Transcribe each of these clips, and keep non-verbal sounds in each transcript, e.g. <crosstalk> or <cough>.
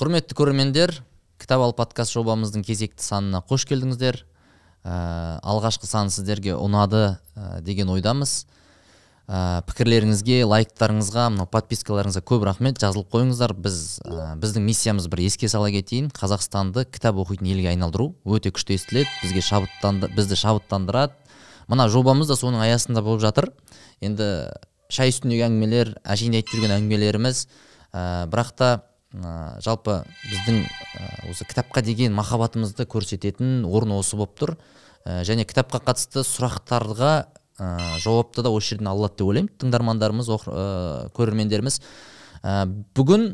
құрметті көрермендер кітап ал подкаст жобамыздың кезекті санына қош келдіңіздер ә, алғашқы сан сіздерге ұнады ә, деген ойдамыз ә, пікірлеріңізге лайктарыңызға мынау подпискаларыңызға көп рахмет жазылып қойыңыздар біз ә, біздің миссиямыз бір еске сала кетейін қазақстанды кітап оқитын елге айналдыру өте күшті естіледі бізге шабыттанды, бізді шабыттандырады мына жобамыз да соның аясында болып жатыр енді шай үстіндегі әңгімелер әшейін айтып жүрген әңгімелеріміз ә, бірақ та ә, жалпы біздің э, осы кітапқа деген махаббатымызды көрсететін орын осы болып тұр э, және кітапқа қатысты сұрақтарға ә, жауапты да осы жерден алады деп ойлаймын тыңдармандарымыз оқ, көрермендеріміз бүгін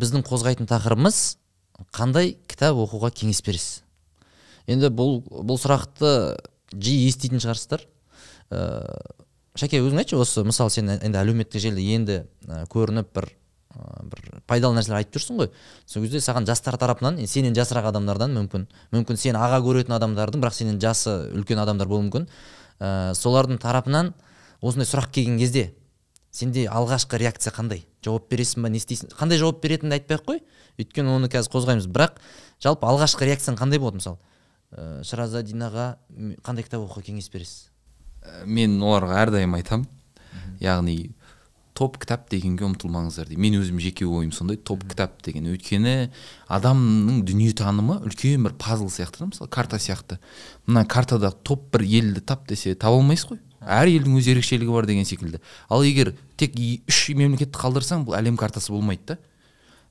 біздің қозғайтын тақырыбымыз қандай кітап оқуға кеңес бересіз енді бұл бұл сұрақты жиі еститін шығарсыздар шәке өзің айтшы осы мысалы сен енді әлеуметтік желіде енді көрініп бір ә, бір пайдалы нәрселер айтып жүрсің ғой сол кезде саған жастар тарапынан сенен жасырақ адамдардан мүмкін мүмкін сені аға көретін адамдардың бірақ сенен жасы үлкен адамдар болуы мүмкін ә, солардың тарапынан осындай сұрақ келген кезде сенде алғашқы реакция қандай жауап бересің ба не істейсің қандай жауап беретініңді айтпай ақ қой өйткені оны қазір қозғаймыз бірақ жалпы алғашқы реакцияң қандай болады мысалы ә, шаразадинаға қандай кітап оқуға кеңес бересіз мен оларға әрдайым айтамын яғни топ кітап дегенге ұмтылмаңыздар дейді мен өзім жеке ойым сондай топ кітап деген өйткені адамның дүниетанымы үлкен бір пазл сияқты да мысалы карта сияқты мына картада топ бір елді тап десе таба алмайсыз ғой әр елдің өз ерекшелігі бар деген секілді ал егер тек үш мемлекетті қалдырсаң бұл әлем картасы болмайды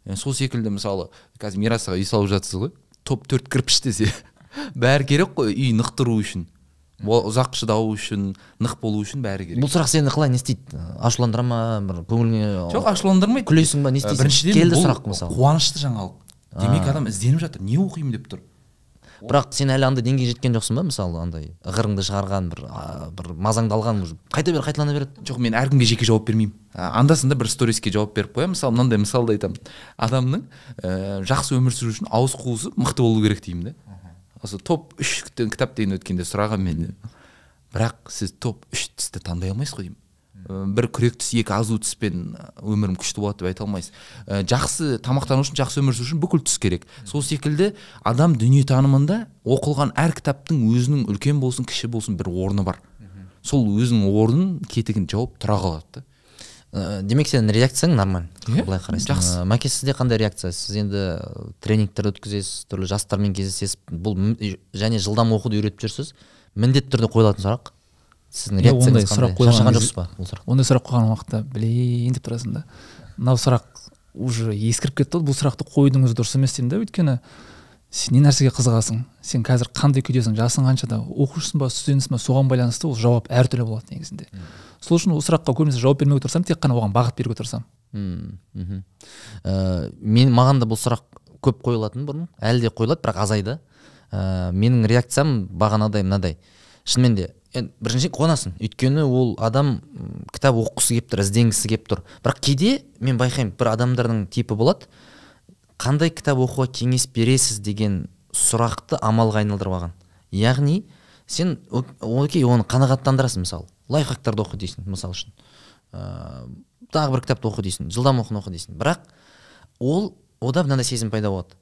да сол секілді мысалы қазір аға үй салып жатсыз ғой топ төрт кірпіш десе бәрі керек қой үй нықтыру үшін ұзақ шыдау үшін нық болу үшін бәрі керек бұл сұрақ сені қалай не істейді ашуландыра ма бір көңіліңе жоқ ашуландырмайды күлесің ба не ә, істейсің біріншіден келді сұрақ мысалы қуанышты жаңалық демек адам ізденіп жатыр не оқимын деп тұр бірақ сен әлі андай деңгейге жеткен жоқсың ба мысалы андай ығырыңды шығарған бір ә, бір мазаңды алған уже қайта бер қайталана береді жоқ мен әркімге жеке жауап бермеймін анда санда бір сториске жауап беріп қоямын мысалы мынандай мысалды айтамын адамның ә, жақсы өмір сүру үшін ауыз қуысы мықты болу керек деймін да осы топ үштіктен кітап деген өткенде сұраған менен бірақ сіз топ үш тісті таңдай алмайсыз ғой деймін бір күрек екі азу түспен өмірім күшті болады деп айта алмайсыз жақсы тамақтану үшін жақсы өмір сүру үшін бүкіл түс керек сол секілді адам дүниетанымында оқылған әр кітаптың өзінің үлкен болсын кіші болсын бір орны бар сол өзінің орнын кетігін жауып тұра қалады ә, демек сенің реакцияң нормаль иә былай қарайсың жақсы э, мәке сізде қандай реакция сіз енді тренингтер өткізесіз түрлі жастармен кездесесіз бұл және жылдам оқуды үйретіп жүрсіз міндетті түрде қойылатын сұрақ сіздің реакцияңыз қандай шаршаған жоқсыз ба бұл сұрақ ондай сұрақ қойған уақытта блин деп тұрасың да мынау сұрақ уже ескіріп кетті ғой бұл сұрақты қойдыңыз дұрыс емес деймін да өйткені сен не нәрсеге қызығасың сен қазір қандай күйдесің жасың қаншада оқушысың ба студентсің ба соған байланысты ол жауап әртүрлі болады негізінде сол үшін ол сұраққа көбінесе жауап бермеуге тырысамын тек қана оған бағыт беруге тырысамын мм ә, мен маған да бұл сұрақ көп қойылатын бұрын әлі де қойылады бірақ азайды ә, менің реакциям бағанадай мынадай шынымен де енді біріншіден қуанасың өйткені ол адам кітап оқығысы келіп тұр ізденгісі келіп тұр бірақ кейде мен байқаймын бір адамдардың типі болады қандай кітап оқуға кеңес бересіз деген сұрақты амалға айналдырып алған яғни сен окей оны қанағаттандырасың мысалы лайфхактарды оқы дейсің мысалы үшін ә, тағы бір кітапты оқы дейсің жылдам оқыны оқы дейсің бірақ ол ода мынандай сезім пайда болады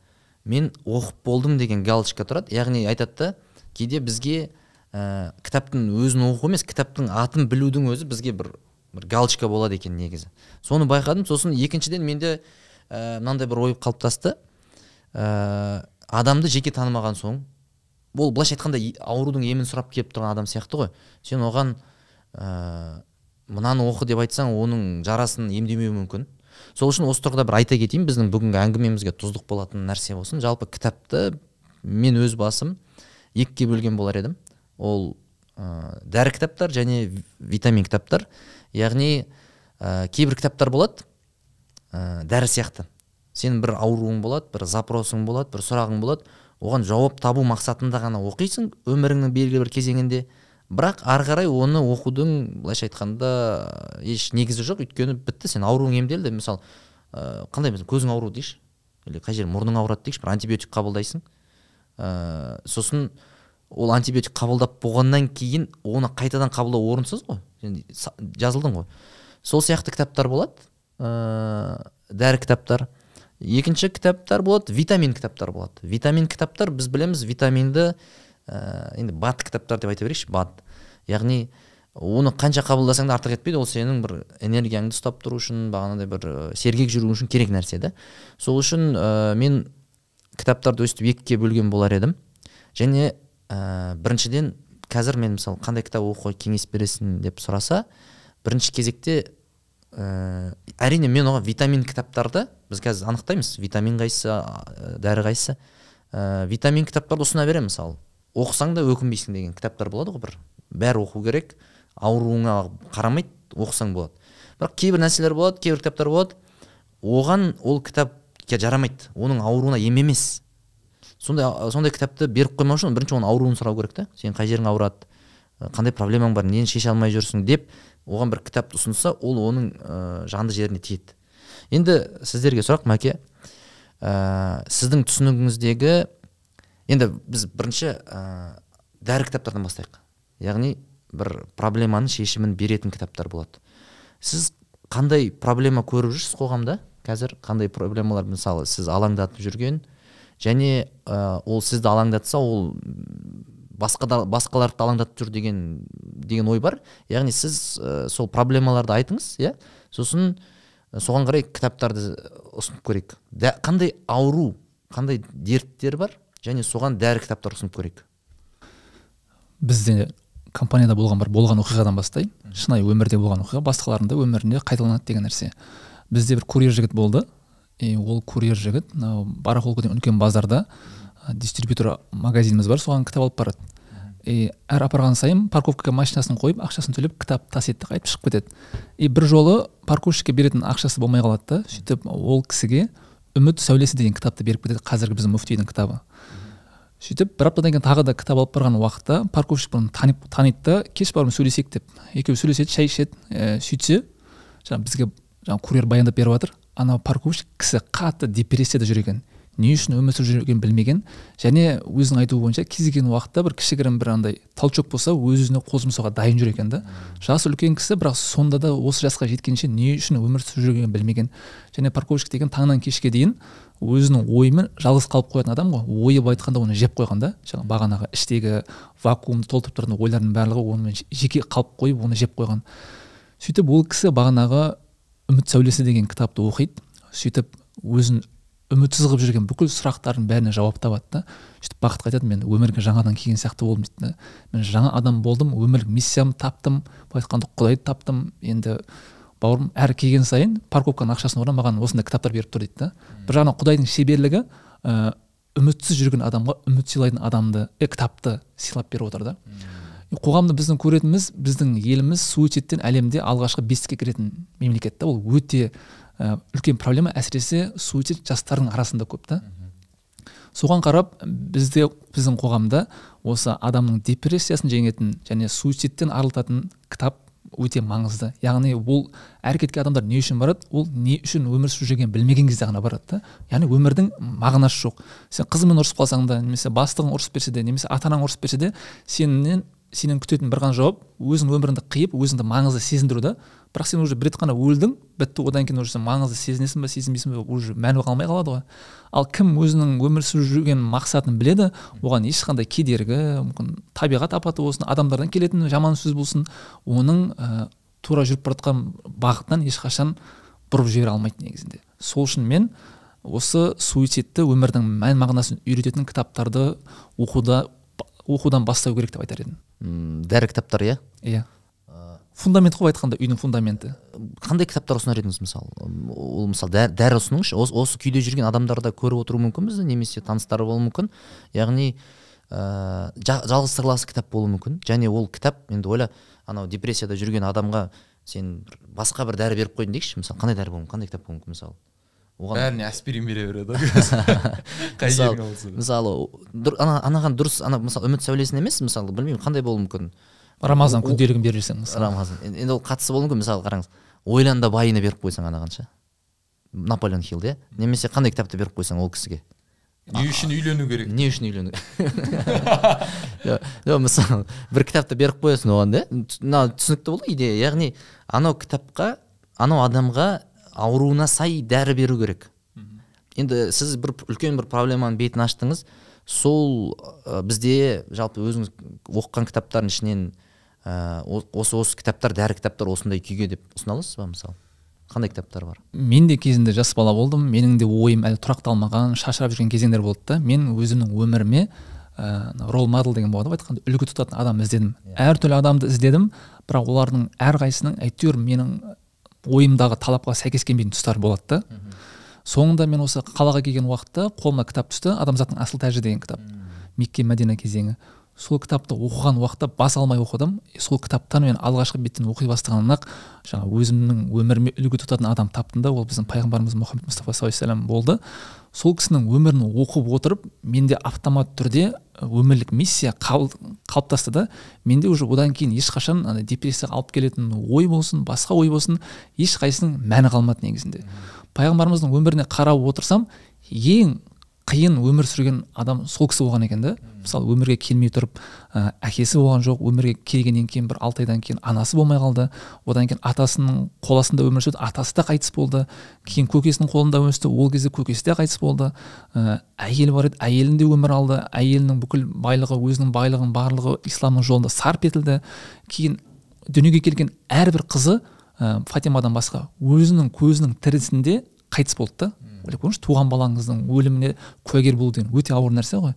мен оқып болдым деген галочка тұрады яғни айтады да кейде бізге ә, кітаптың өзін оқу емес кітаптың атын білудің өзі бізге бір бір галочка болады екен негізі соны байқадым сосын екіншіден менде ә, мынандай бір ой қалыптасты ә, адамды жеке танымаған соң ол былайша айтқанда аурудың емін сұрап келіп тұрған адам сияқты ғой сен оған ә, мынаны оқы деп айтсаң оның жарасын емдемеуі мүмкін сол үшін осы тұрғыда бір айта кетейін біздің бүгінгі әңгімемізге тұздық болатын нәрсе болсын жалпы кітапты мен өз басым екіге бөлген болар едім ол ә, дәрі кітаптар және витамин кітаптар яғни ә, кейбір кітаптар болады ә, дәрі сияқты сенің бір ауруың болады бір запросың болады бір сұрағың болады оған жауап табу мақсатында ғана оқисың өміріңнің белгілі бір кезеңінде бірақ ары қарай оны оқудың былайша айтқанда еш негізі жоқ өйткені бітті сен ауруың емделді мысалы ә, қандай көзің ауруы дейікші или қай жері мұрның ауырады дейікші бір антибиотик қабылдайсың ә, сосын ол антибиотик қабылдап болғаннан кейін оны қайтадан қабылдау орынсыз ғой сен жазылдың ғой сол сияқты кітаптар болады ә, дәрі кітаптар екінші кітаптар болады витамин кітаптар болады витамин кітаптар біз білеміз витаминді ә, енді бат кітаптар деп айта берейікші бат яғни оны қанша қабылдасаң да артық етпейді ол сенің бір энергияңды ұстап тұру үшін бағанадай бір э, сергек жүру үшін керек нәрсе да сол үшін ә, мен кітаптарды өстіп екіге бөлген болар едім және ә, біріншіден қазір мен мысалы қандай кітап оқуға кеңес бересің деп сұраса бірінші кезекте ә, әрине мен оған витамин кітаптарды біз қазір анықтаймыз витамин қайсы, ә, дәрі қайсы, ә, витамин кітаптарды ұсына беремін мысалы оқысаң да өкінбейсің деген кітаптар болады ғой бір бәрі оқу керек ауруыңа қарамайды оқысаң болады бірақ кейбір нәрселер болады кейбір кітаптар болады оған ол кітап жарамайды оның ауруына ем емес сондай сондай кітапты беріп қоймау үшін бірінші оның ауруын сұрау керек та сенің қай жерің ауырады қандай проблемаң бар нені шеше алмай жүрсің деп оған бір кітапты ұсынса ол оның ә, жанды жеріне тиеді енді сіздерге сұрақ мәке ә, сіздің түсінігіңіздегі енді біз бірінші ә, дәрі кітаптардан бастайық яғни бір проблеманың шешімін беретін кітаптар болады сіз қандай проблема көріп жүрсіз қоғамда қазір қандай проблемалар мысалы сіз алаңдатып жүрген және ә, ол сізді алаңдатса ол басқа да басқаларды алаңдатып жүр деген деген ой бар яғни сіз ә, сол проблемаларды айтыңыз иә сосын соған қарай кітаптарды ұсынып көрейік қандай ауру қандай дерттер бар және соған дәрі кітаптар ұсынып көрейік бізде компанияда болған бір болған оқиғадан бастайын шынайы өмірде болған оқиға басқалардың да өмірінде қайталанады деген нәрсе бізде бір курьер жігіт болды и ол курьер жігіт мынау барахолка деген үлкен базарда дистрибьютор магазиніміз бар соған кітап алып барады и әр апарған сайын парковкаға машинасын қойып ақшасын төлеп кітап тасиды қайтып шығып кетеді и бір жолы парковщикке беретін ақшасы болмай қалады да сөйтіп ол кісіге үміт сәулесі деген кітапты беріп кетеді қазіргі біздің мүфтидің кітабы сөйтіп бір аптадан кейін тағы да кітап алып барған уақытта парковщик бұны танып таниды да кеш барып сөйлесейік деп екеуі сөйлеседі шай ішеді ә, сөйтсе жаңағы бізге жаңағы курьер баяндап беріп жатыр анау парковщик кісі қатты депрессияда жүр екен не үшін өмір сүріп жүргенін білмеген және өзінің айтуы бойынша кез келген уақытта бір кішігірім бір андай толчок болса өз өзіне қол жұмсауға дайын жүр екен да жасы үлкен кісі бірақ сонда да осы жасқа жеткенше не үшін өмір сүріп жүргенін білмеген және парковщик деген таңнан кешке дейін өзінің ойымен жалғыз қалып қоятын адам ғой былай айтқанда оны жеп қойған да жаңағы бағанағы іштегі вакуумды толтырып тұратын ойлардың барлығы онымен жеке қалып қойып оны жеп қойған сөйтіп ол кісі бағанағы үміт сәулесі деген кітапты оқиды сөйтіп өзін үмітсіз қылып жүрген бүкіл сұрақтардың бәріне жауап табады да сөйтіп бақытқа айтады мен өмірге жаңадан келген сияқты болдым дейді мен жаңа адам болдым өмірлік миссиямды таптым былай айтқанда құдайды таптым енді бауырым әр келген сайын парковканың ақшасының орнына маған осындай кітаптар беріп тұр дейді да бір жағынан құдайдың шеберлігі ә, үмітсіз жүрген адамға үміт сыйлайтын адамды ә, кітапты сыйлап беріп отыр да қоғамды біздің көретініміз біздің еліміз суицидтен әлемде алғашқы бестікке кіретін мемлекет та ол өте Э, үлкен проблема әсіресе суицид жастардың арасында көп та соған қарап бізде біздің қоғамда осы адамның депрессиясын жеңетін және суицидтен арылтатын кітап өте маңызды яғни ол әрекетке адамдар не үшін барады ол не үшін өмір сүріп жүргенін білмеген кезде ғана барады да яғни өмірдің мағынасы жоқ сен қызыңмен ұрысып қалсаң да немесе бастығың ұрысып берсе де немесе ата анаң ұрысып берсе де сенен сенен күтетін бір ғана жауап өзің өміріңді қиып өзіңді маңызды сезіндіру да бірақ сен уже бір рет қана өлдің бітті одан кейін уже сен маңызды сезінесің ба сезінбейсің ба уже мәні қалмай қалады ғой ал кім өзінің өмір сүріп жүрген мақсатын біледі оған ешқандай кедергі мүмкін табиғат апаты болсын адамдардан келетін жаман сөз болсын оның ә, тура жүріп бара жатқан бағытынан ешқашан бұрып жібере алмайды негізінде сол үшін мен осы суицидті өмірдің мән мағынасын үйрететін кітаптарды оқуда оқудан бастау керек деп айтар едім дәрі кітаптар иә иә фундамент қой былай айтқанда үйдің фундаменті қандай кітаптар ұсынар едіңіз мысалы ол мысалы дәрі, ұсыныңызшы осы, осы күйде жүрген адамдар да көріп отыруы мүмкін бізді немесе таныстары болуы мүмкін яғни ә, жалғыз сырласы кітап болуы мүмкін және ол кітап енді ойла анау депрессияда жүрген адамға сен басқа бір дәрі беріп қойдың дейікші мысалы қандай дәрі болуы мүмкін қандай кітап болуы мүмкін мысалы оған бәріне аспирин бере береді ғой <laughs> мысалы мысалы анаған дұрыс ана мысалы үміт сәулесін емес мысалы білмеймін қандай болуы мүмкін рамазан күнделігін беріп мысалы рамазан енді ол қатысы болуы мүмкін мысалы қараңыз ойлан да байына беріп қойсаң ана қанша наполеон хилл иә немесе қандай кітапты беріп қойсаң ол кісіге не үшін үйлену керек не үшін үйлену жоқ <laughs> мысалы бір кітапты беріп қоясың оған да мына түсінікті болды идея яғни анау кітапқа анау адамға ауруына сай дәрі беру керек енді сіз бір үлкен бір проблеманың бетін аштыңыз сол бізде жалпы өзіңіз оқыған кітаптардың ішінен ә, осы осы кітаптар дәрі кітаптар осындай күйге деп ұсына аласыз ба мысалы қандай кітаптар бар мен де кезінде жас бала болдым менің де ойым әлі тұрақталмаған шашырап жүрген кезеңдер болды да мен өзімнің өміріме ыыы рол модель деген болады ғой айтқанда үлгі тұтатын адам іздедім yeah. Иә. әртүрлі адамды іздедім бірақ олардың әрқайсысының әйтеуір менің ойымдағы талапқа сәйкес келмейтін тұстары болады да mm -hmm. соңында мен осы қалаға келген уақытта қолыма кітап түсті адамзаттың асыл тәжі деген кітап mm -hmm. мекке мәдина кезеңі сол кітапты оқыған уақытта бас алмай оқыдым сол кітаптан мен алғашқы беттен оқи бастағаннан ақ жаңағы өзімнің өміріме үлгі тұтатын адам таптым да ол біздің пайғамбарымыз мұхаммед мұстафа саллаллаху болды сол кісінің өмірін оқып отырып менде автомат түрде өмірлік миссия қалыптасты да менде уже одан кейін ешқашан ана депрессияға алып келетін ой болсын басқа ой болсын ешқайсысының мәні қалмады негізінде пайғамбарымыздың өміріне қарап отырсам ең қиын өмір сүрген адам сол кісі болған екен да мысалы өмірге келмей тұрып ә, әкесі болған жоқ өмірге келгеннен кейін бір алты айдан кейін анасы болмай қалды одан кейін атасының қоласында өмір сүрді атасы да қайтыс болды кейін көкесінің қолында өсті ол кезде көкесі де қайтыс болды ә, әйелі бар еді әйелін де өмір алды әйелінің бүкіл байлығы өзінің байлығының барлығы исламның жолында сарп етілді кейін дүниеге келген әрбір қызы ә, фатимадан басқа өзінің көзінің тірісінде қайтыс болды да ойлап көріңізші туған балаңыздың өліміне куәгер болу деген өте ауыр нәрсе ғой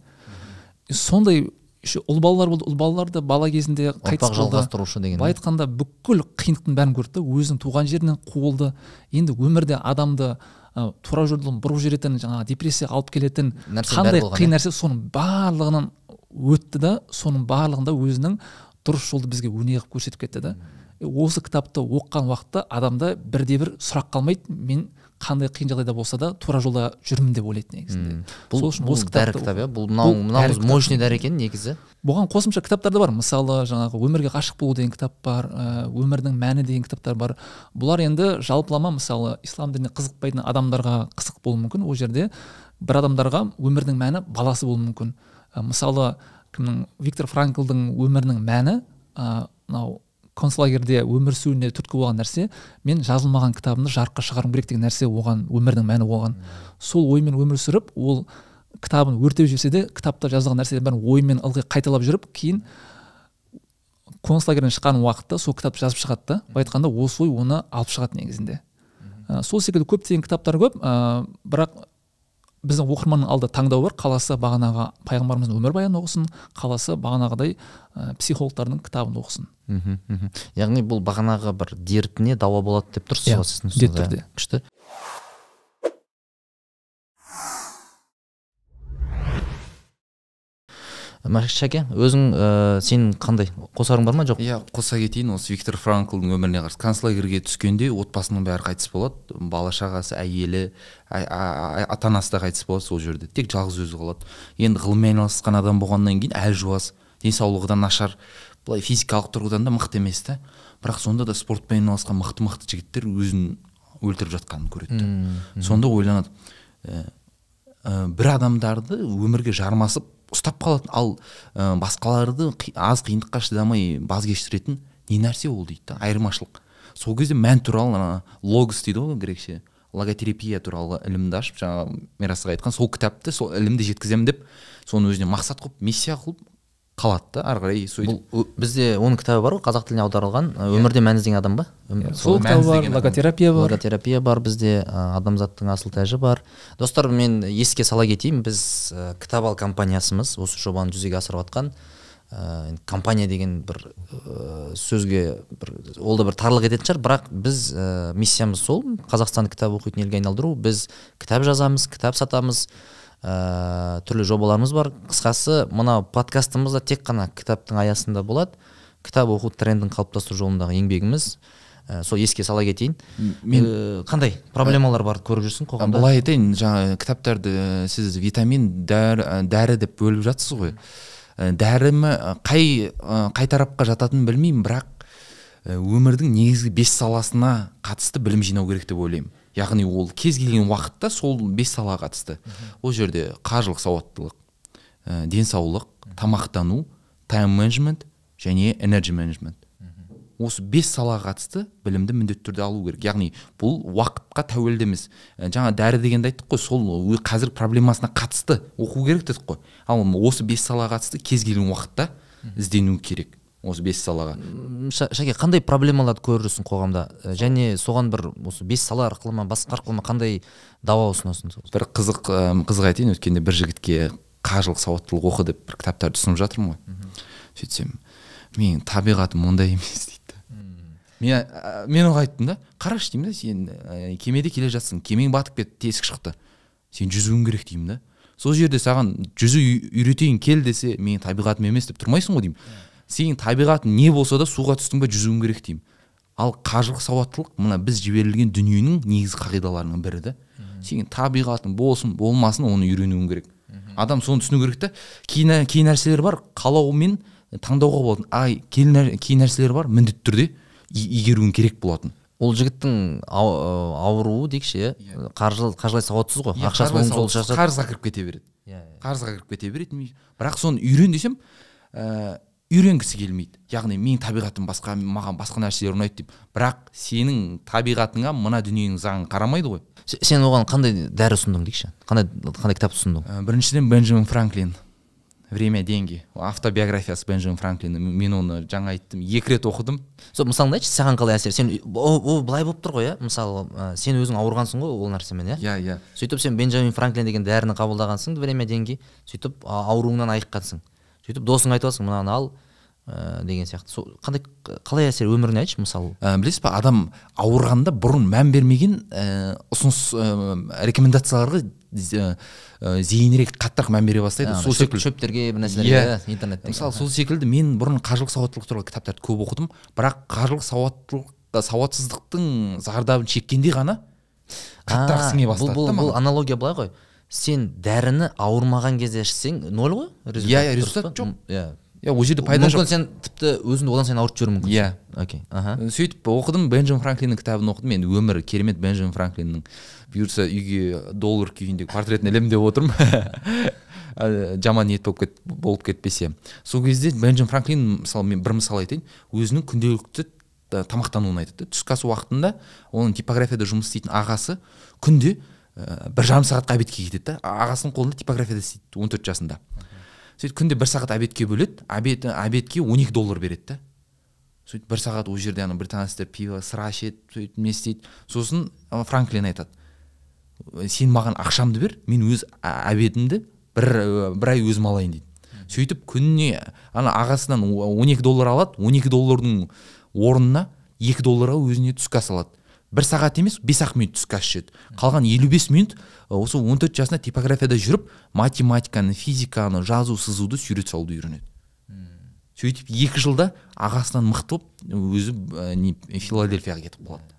сондай еще ұл балалар болды ұл балалар да бала кезінде қайтыс жалғастырушы деген былай айтқанда бүкіл қиындықтың бәрін көрді да өзінің туған жерінен қуылды енді өмірде адамды ә, тура жолдан бұрып жіберетін жаңағы депрессия алып келетін қандай қиын иә? нәрсе соның барлығынан өтті да соның барлығында өзінің дұрыс жолды бізге өнеге қылып көрсетіп кетті да осы кітапты оқыған уақытта адамда бірде бір сұрақ қалмайды мен қандай қиын жағдайда болса да тура жолда жүрмін деп ойлайды негізінде бұл, иә? бұл мынау мынау мощный дәрі екен негізі бұған қосымша кітаптар да бар мысалы жаңағы өмірге ғашық болу деген кітап бар ә, өмірдің мәні деген кітаптар бар бұлар енді жалпылама мысалы ислам дініне қызықпайтын адамдарға қызық болуы мүмкін ол жерде бір адамдарға өмірдің мәні баласы болуы мүмкін ә, мысалы кімнің виктор франклдың өмірінің мәні мынау концлагерьде өмір сүруіне түрткі болған нәрсе мен жазылмаған кітабымды жарыққа шығаруым керек деген нәрсе оған өмірдің мәні болған сол оймен өмір сүріп ол кітабын өртеп жіберсе де кітапта жазылған нәрселердің бәрін оймен ылғи қайталап жүріп кейін концлагерьден шыққан уақытта сол кітапты жазып шығады да былай айтқанда осы ой оны алып шығады негізінде ә, сол секілді көптеген кітаптар көп ә, бірақ біздің оқырманның алда таңдау бар қаласа бағанағы пайғамбарымыздың өмірбаянын оқысын қаласы бағанағыдай ә, психологтардың кітабын оқысын мхм яғни бұл бағанағы бір дертіне дауа болады деп тұрсыз иә, ғой сіздің күшті шәке өзің ә, э, сен қандай қосарың бар ма жоқ иә қоса кетейін осы виктор франклдың өміріне қарсы концлагерьге түскенде отбасының бәрі қайтыс болады бала шағасы әйелі ата анасы да қайтыс болады сол жерде тек жалғыз өзі қалады енді ғылыммен айналысқан адам болғаннан кейін әлжуаз денсаулығы да нашар былай физикалық тұрғыдан да мықты емес та бірақ сонда да спортпен айналысқан мықты мықты жігіттер өзін өлтіріп жатқанын көреді да сонда ойланады ә, ә, бір адамдарды өмірге жармасып ұстап қалатын ал ә, басқаларды аз қиындыққа шыдамай баз кештіретін не нәрсе ол дейді да айырмашылық сол кезде мән туралы ана логос дейді ғой грекше логотерапия туралы ілімді ашып жаңағы мирасқа айтқан сол кітапты сол ілімді жеткіземін деп соны өзіне мақсат қылып миссия қылып қалады да ары қарай сөйтіп бізде оның кітабы бар ғой қазақ тіліне аударылған иә. өмірде мән іздеген адам ба иә, сол кітабы бар логотерапия бар логотерапия бар бізде адамзаттың асыл тәжі бар достар мен еске сала кетейін біз кітап ал компаниясымыз осы жобаны жүзеге асырып жатқан ыыы компания деген бір сөзге бір ол да бір тарлық ететін шығар бірақ біз миссиямыз сол қазақстанды кітап оқитын елге айналдыру біз кітап жазамыз кітап сатамыз ә, түрлі жобаларымыз бар қысқасы мына подкастымыз да тек қана кітаптың аясында болады кітап оқу трендін қалыптастыру жолындағы еңбегіміз ә, сол еске сала кетейін мен э, қандай проблемалар бар көріп жүрсің қоғамда былай айтайын жаңа кітаптарды сіз витамин дәрі, деп бөліп жатсыз ғой дәрі ме қай қай тарапқа жататынын білмеймін бірақ өмірдің негізгі бес саласына қатысты білім жинау керек деп ойлаймын яғни ол кез келген уақытта сол бес салаға қатысты ол жерде қаржылық сауаттылық ә, денсаулық тамақтану тайм менеджмент және энерджи менеджмент осы бес салаға қатысты білімді міндетті түрде алу керек яғни бұл уақытқа тәуелді емес жаңа дәрі дегенді айттық қой сол қазір проблемасына қатысты оқу керек дедік қой ал осы бес салаға қатысты кез келген уақытта іздену керек осы бес салаға шәке қандай проблемаларды көріп қоғамда э, және соған бір осы бес сала арқылы ма басқа арқылы ма қандай дауа ұсынасың бір қызық қызық айтайын өткенде бір жігітке қажылық сауаттылық оқы деп бір кітаптарды ұсынып жатырмын ғой сөйтсем менің табиғатым ондай емес дейді мен мен оған айттым да қарашы деймін да сен ә, кемеде келе жатсың кемең батып кетті тесік шықты сен жүзуің керек деймін да сол жерде саған жүзу үйретейін кел десе менің табиғатым емес деп тұрмайсың ғой деймін сен табиғатың не болса да суға түстің ба жүзуің керек деймін ал қажылық сауаттылық мына біз жіберілген дүниенің негізгі қағидаларының бірі да сенің табиғатың болсын болмасын оны үйренуің керек адам соны түсіну керек та кей, нәрселер бар қалаумен таңдауға болатын а кей, нәрселер бар міндетті түрде игеруің керек болатын ол жігіттің ау, ауруы дейікші иә, иә. қаржы қаржылай сауатсыз ғой иә, ақшасы қарызға кіріп кете береді иә, қарызға кіріп кете береді бірақ соны үйрен десем ыыы үйренгісі келмейді яғни менің табиғатым басқа маған басқа нәрселер ұнайды деп бірақ сенің табиғатыңа мына дүниенің заңы қарамайды ғой сен оған қандай дәрі ұсындың дейікші қандай қандай кітап ұсындың ә, біріншіден бенджамин франклин время деньги автобиографиясы бенджамин франклиннің мен оны жаңа айттым екі рет оқыдым сол мысалыңды айтшы саған қалай әсер сен ол былай болып тұр ғой иә мысалы ә, сен өзің ауырғансың ғой ол нәрсемен иә иә иә сөйтіп сен бенджамин франклин деген дәріні қабылдағансың время деньги сөйтіп ауруыңнан айыққансың сөйтіп досыңа айтып мынаны ал ә, деген сияқты сол қандай қалай әсер өміріне айтшы мысалы ә, э, білесіз ба адам ауырғанда бұрын мән бермеген ә, ұсыныс ә, рекомендацияларға ә, зейінірек қаттырақ мән бере бастайды ә, сол секілді шөптерге бір нәрселерге yeah. Иә. интернетте мысалы сол секілді мен бұрын қаржылық сауаттылық туралы кітаптарды көп оқыдым бірақ қаржылық сауаттылық сауатсыздықтың зардабын шеккенде ғана қаттырақ сіңе бастады бұл, бұл, бұл аналогия былай ғой сен дәріні ауырмаған кезде ішсең ноль ғой результат иә иә результат жоқ иә иә ол жерде пайда мүмкін сен тіпті өзіңді одан сайын ауыртып жіберуі мүмкін иә окей аха сөйтіп оқыдым бенджамин франклиннің кітабын оқыдым енді өмірі керемет бенджамин франклиннің бұйырса үйге доллар күйіндегі портретін ілемін деп отырмын <laughs> жаман ниет болып кет, болып кетпесе сол кезде бенджамин франклин мысалы мен бір мысал айтайын өзінің күнделікті тамақтануын айтады да түскі ас уақытында оның типографияда жұмыс істейтін ағасы күнде ә, бір жарым сағатқа обедке кетеді да ағасының қолында типографияда істейді он төрт жасында сөйтіп күнде бір сағат обедке бөледі обед обедке он екі доллар береді да сөйтіп бір сағат ол жерде ана британецтер пиво сыра ішеді сөйтіп не істейді сосын франклин айтады сен маған ақшамды бер мен өз обедімді бір э, бір ай өзім алайын дейді сөйтіп күніне ана ағасынан 12 доллар алады 12 доллардың орнына 2 долларға өзіне түскі ас алады бір сағат емес бес ақ минут түскі ас ішеді қалған елу бес минут осы он төрт жасында типографияда жүріп математиканы физиканы жазу сызуды сурет салуды үйренеді сөйтіп екі жылда ағасынан мықты болып өзі не филадельфияға кетіп қалады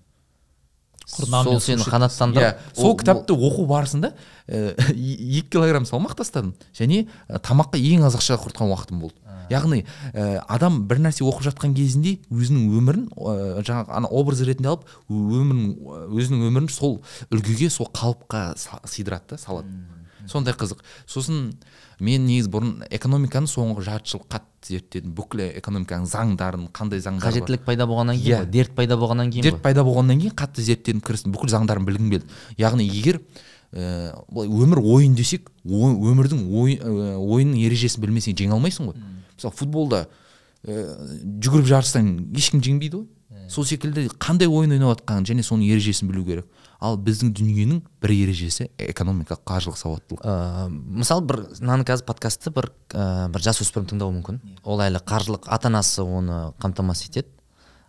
сол сені қанаттандырып иә, сол кітапты оқу барысында <laughs> екі килограмм салмақ тастадым және тамаққа ең аз ақша құртқан уақытым болды яғни ә, адам бір нәрсе оқып жатқан кезінде өзінің өмірін ә, жаңағы ана образ ретінде алып өмірін өзінің өмірін сол үлгіге сол қалыпқа сыйдырады да салады сондай қызық сосын мен негізі бұрын экономиканы соңғы жарты жыл қатты зерттедім бүкіл экономиканың заңдарын қандай заңдар қажеттілік пайда болғаннан кейін yeah. Иә. дерт пайда болғаннан кейін дерт пайда болғаннан кейін қатты зерттедім кірістім бүкіл заңдарын білгім келді яғни егер ә, өмір ойын десек өмірдің ой, ойынның ережесін білмесең жеңе алмайсың ғой hmm мысалы футболда ә, жүгіріп жарыстан ешкім жеңбейді ғой э. сол секілді қандай ойын ойнап жатқанын және соның ережесін білу керек ал біздің дүниенің бір ережесі экономика қаржылық сауаттылық ә, э, мысалы бір мынаны қазір подкастты бір ә, бір жасөспірім тыңдауы мүмкін иә. ол әлі қаржылық ата анасы оны қамтамасыз етеді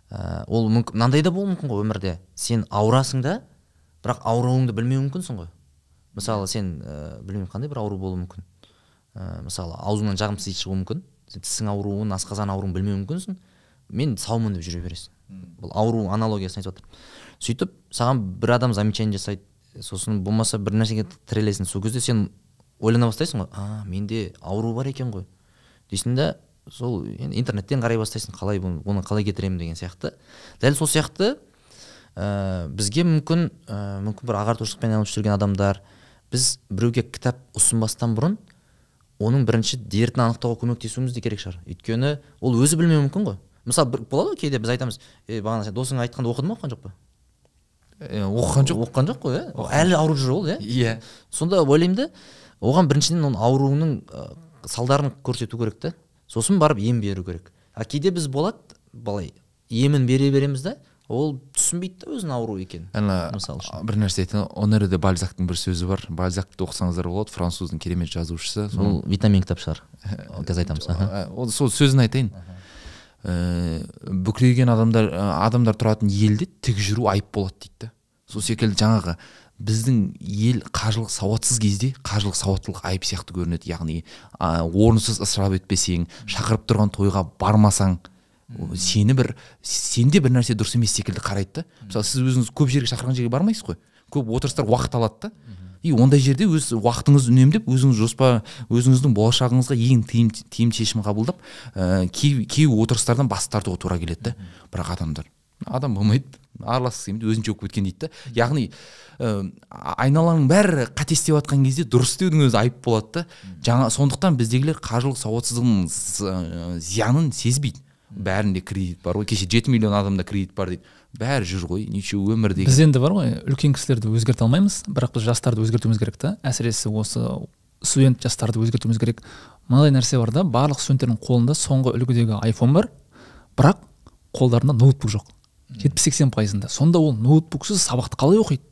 ә, ол мүмкін мынандай да болуы мүмкін ғой өмірде сен аурасың да бірақ ауруыңды білмеуі мүмкінсің ғой мысалы иә. сен ә, білмеймін қандай бір ауру болуы мүмкін ә, мысалы аузыңнан жағымсыз иіс шығуы мүмкін тісің ауруын асқазан ауруын білмеуі мүмкінсің мен саумын деп жүре бересің бұл ауру аналогиясын айтып жатыр сөйтіп саған бір адам замечание жасайды сосын болмаса бір нәрсеге тірелесің сол кезде сен ойлана бастайсың ғой а менде ауру бар екен ғой дейсің да сол интернеттен қарай бастайсың қалай оны қалай кетіремін деген сияқты дәл сол сияқты ә, бізге мүмкін ә, мүмкін бір ағартушылықпен айналысып жүрген адамдар біз біреуге кітап ұсынбастан бұрын оның бірінші дертін анықтауға көмектесуіміз де керек шығар өйткені ол өзі білмеуі мүмкін ғой мысалы бір болады ғой кейде біз айтамыз е бағана досың айтқанда оқыдың ма оқыған жоқ па ә, оқыған жоқ оқыған жоқ қой иә әлі ауырып жүр ол иә иә сонда ойлаймын да оған біріншіден оның ауруының салдарын көрсету керек та сосын барып ем беру керек а кейде біз болады былай емін бере береміз да ол түсінбейді да өзінің ауру екенін ана мысалы үшін бір нәрсе айтайын де бальзактың бір сөзі бар бальзакты оқысаңыздар болады француздың керемет жазушысы ол витамин кітап шығар қазір айтамыз ол сол сөзін айтайын ыыы бүкірейген адамдар адамдар тұратын елде тік жүру айып болады дейді да сол секілді жаңағы біздің ел қаржылық сауатсыз кезде қаржылық сауаттылық айып сияқты көрінеді яғни ә, орынсыз ысырап етпесең шақырып тұрған тойға бармасаң сені бір сенде бір нәрсе дұрыс емес секілді қарайды да мысалы сіз өзіңіз көп жерге шақырған жерге бармайсыз ғой көп отырыстар уақыт алады да и ондай жерде өз уақытыңызды үнемдеп өзіңіз жоспар өзіңіздің болашағыңызға ең тиімді тиім шешім қабылдап ә, кей, кей отырыстардан бас тартуға тура келеді да бірақ адамдар адам болмайды араласқысы келмейді өзінше болып кеткен дейді да яғни ә, айналаның бәрі қате істеп жатқан кезде дұрыс істеудің өзі айып болады да жаңа сондықтан біздегілер қаржылық сауатсыздығының зиянын сезбейді бәрінде кредит бар ғой кеше жеті миллион адамда кредит бар дейді бәрі жүр ғой ничего өмірде біз енді бар ғой үлкен кісілерді өзгерте алмаймыз бірақ біз жастарды өзгертуіміз керек та әсіресе осы студент жастарды өзгертуіміз керек мынандай нәрсе бар да барлық студенттердің қолында соңғы үлгідегі айфон бар бірақ қолдарында ноутбук жоқ жетпіс сексен пайызында сонда ол ноутбуксыз сабақты қалай оқиды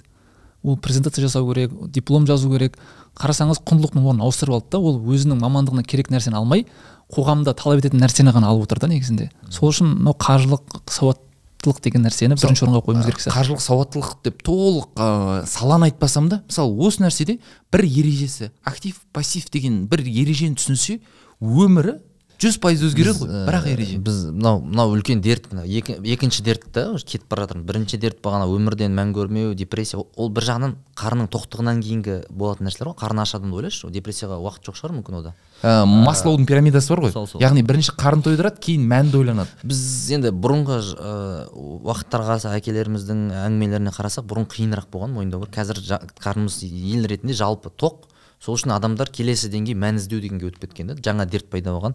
ол презентация жасау керек диплом жазу керек қарасаңыз құндылықтың орнын ауыстырып алды да ол өзінің мамандығына керек нәрсені алмай қоғамда талап ететін нәрсені ғана алып отыр да негізінде сол үшін мынау қаржылық сауаттылық деген нәрсені бірінші орынға қоюымыз керек сияқты қаржылық сауаттылық деп толық ә, саланы айтпасам да мысалы осы нәрседе бір ережесі актив пассив деген бір ережені түсінсе өмірі жүз пайыз өзгереді ғой э, бірақ ереже біз мынау мынау үлкен дерт мына екінші дерт та кетіп бара жатырмын бірінші дерт бағана өмірден мән көрмеу депрессия ол бір жағынан қарынның тоқтығынан кейінгі болатын нәрселер ғой қарны аш адамды ойлашы депрессияға уақыт жоқ шығар мүмкін ода ә, э, э, маслоудың пирамидасы бар ғой яғни бірінші қарын тойдырады кейін мәнді ойланады біз енді бұрынғы ә, уақыттарға әкелеріміздің әңгімелеріне қарасақ бұрын қиынырақ болған мойындау керек қазір қарнымыз ел ретінде жалпы тоқ сол үшін адамдар келесі деңгей мән іздеу дегенге өтіп кеткен да жаңа дерт пайда болған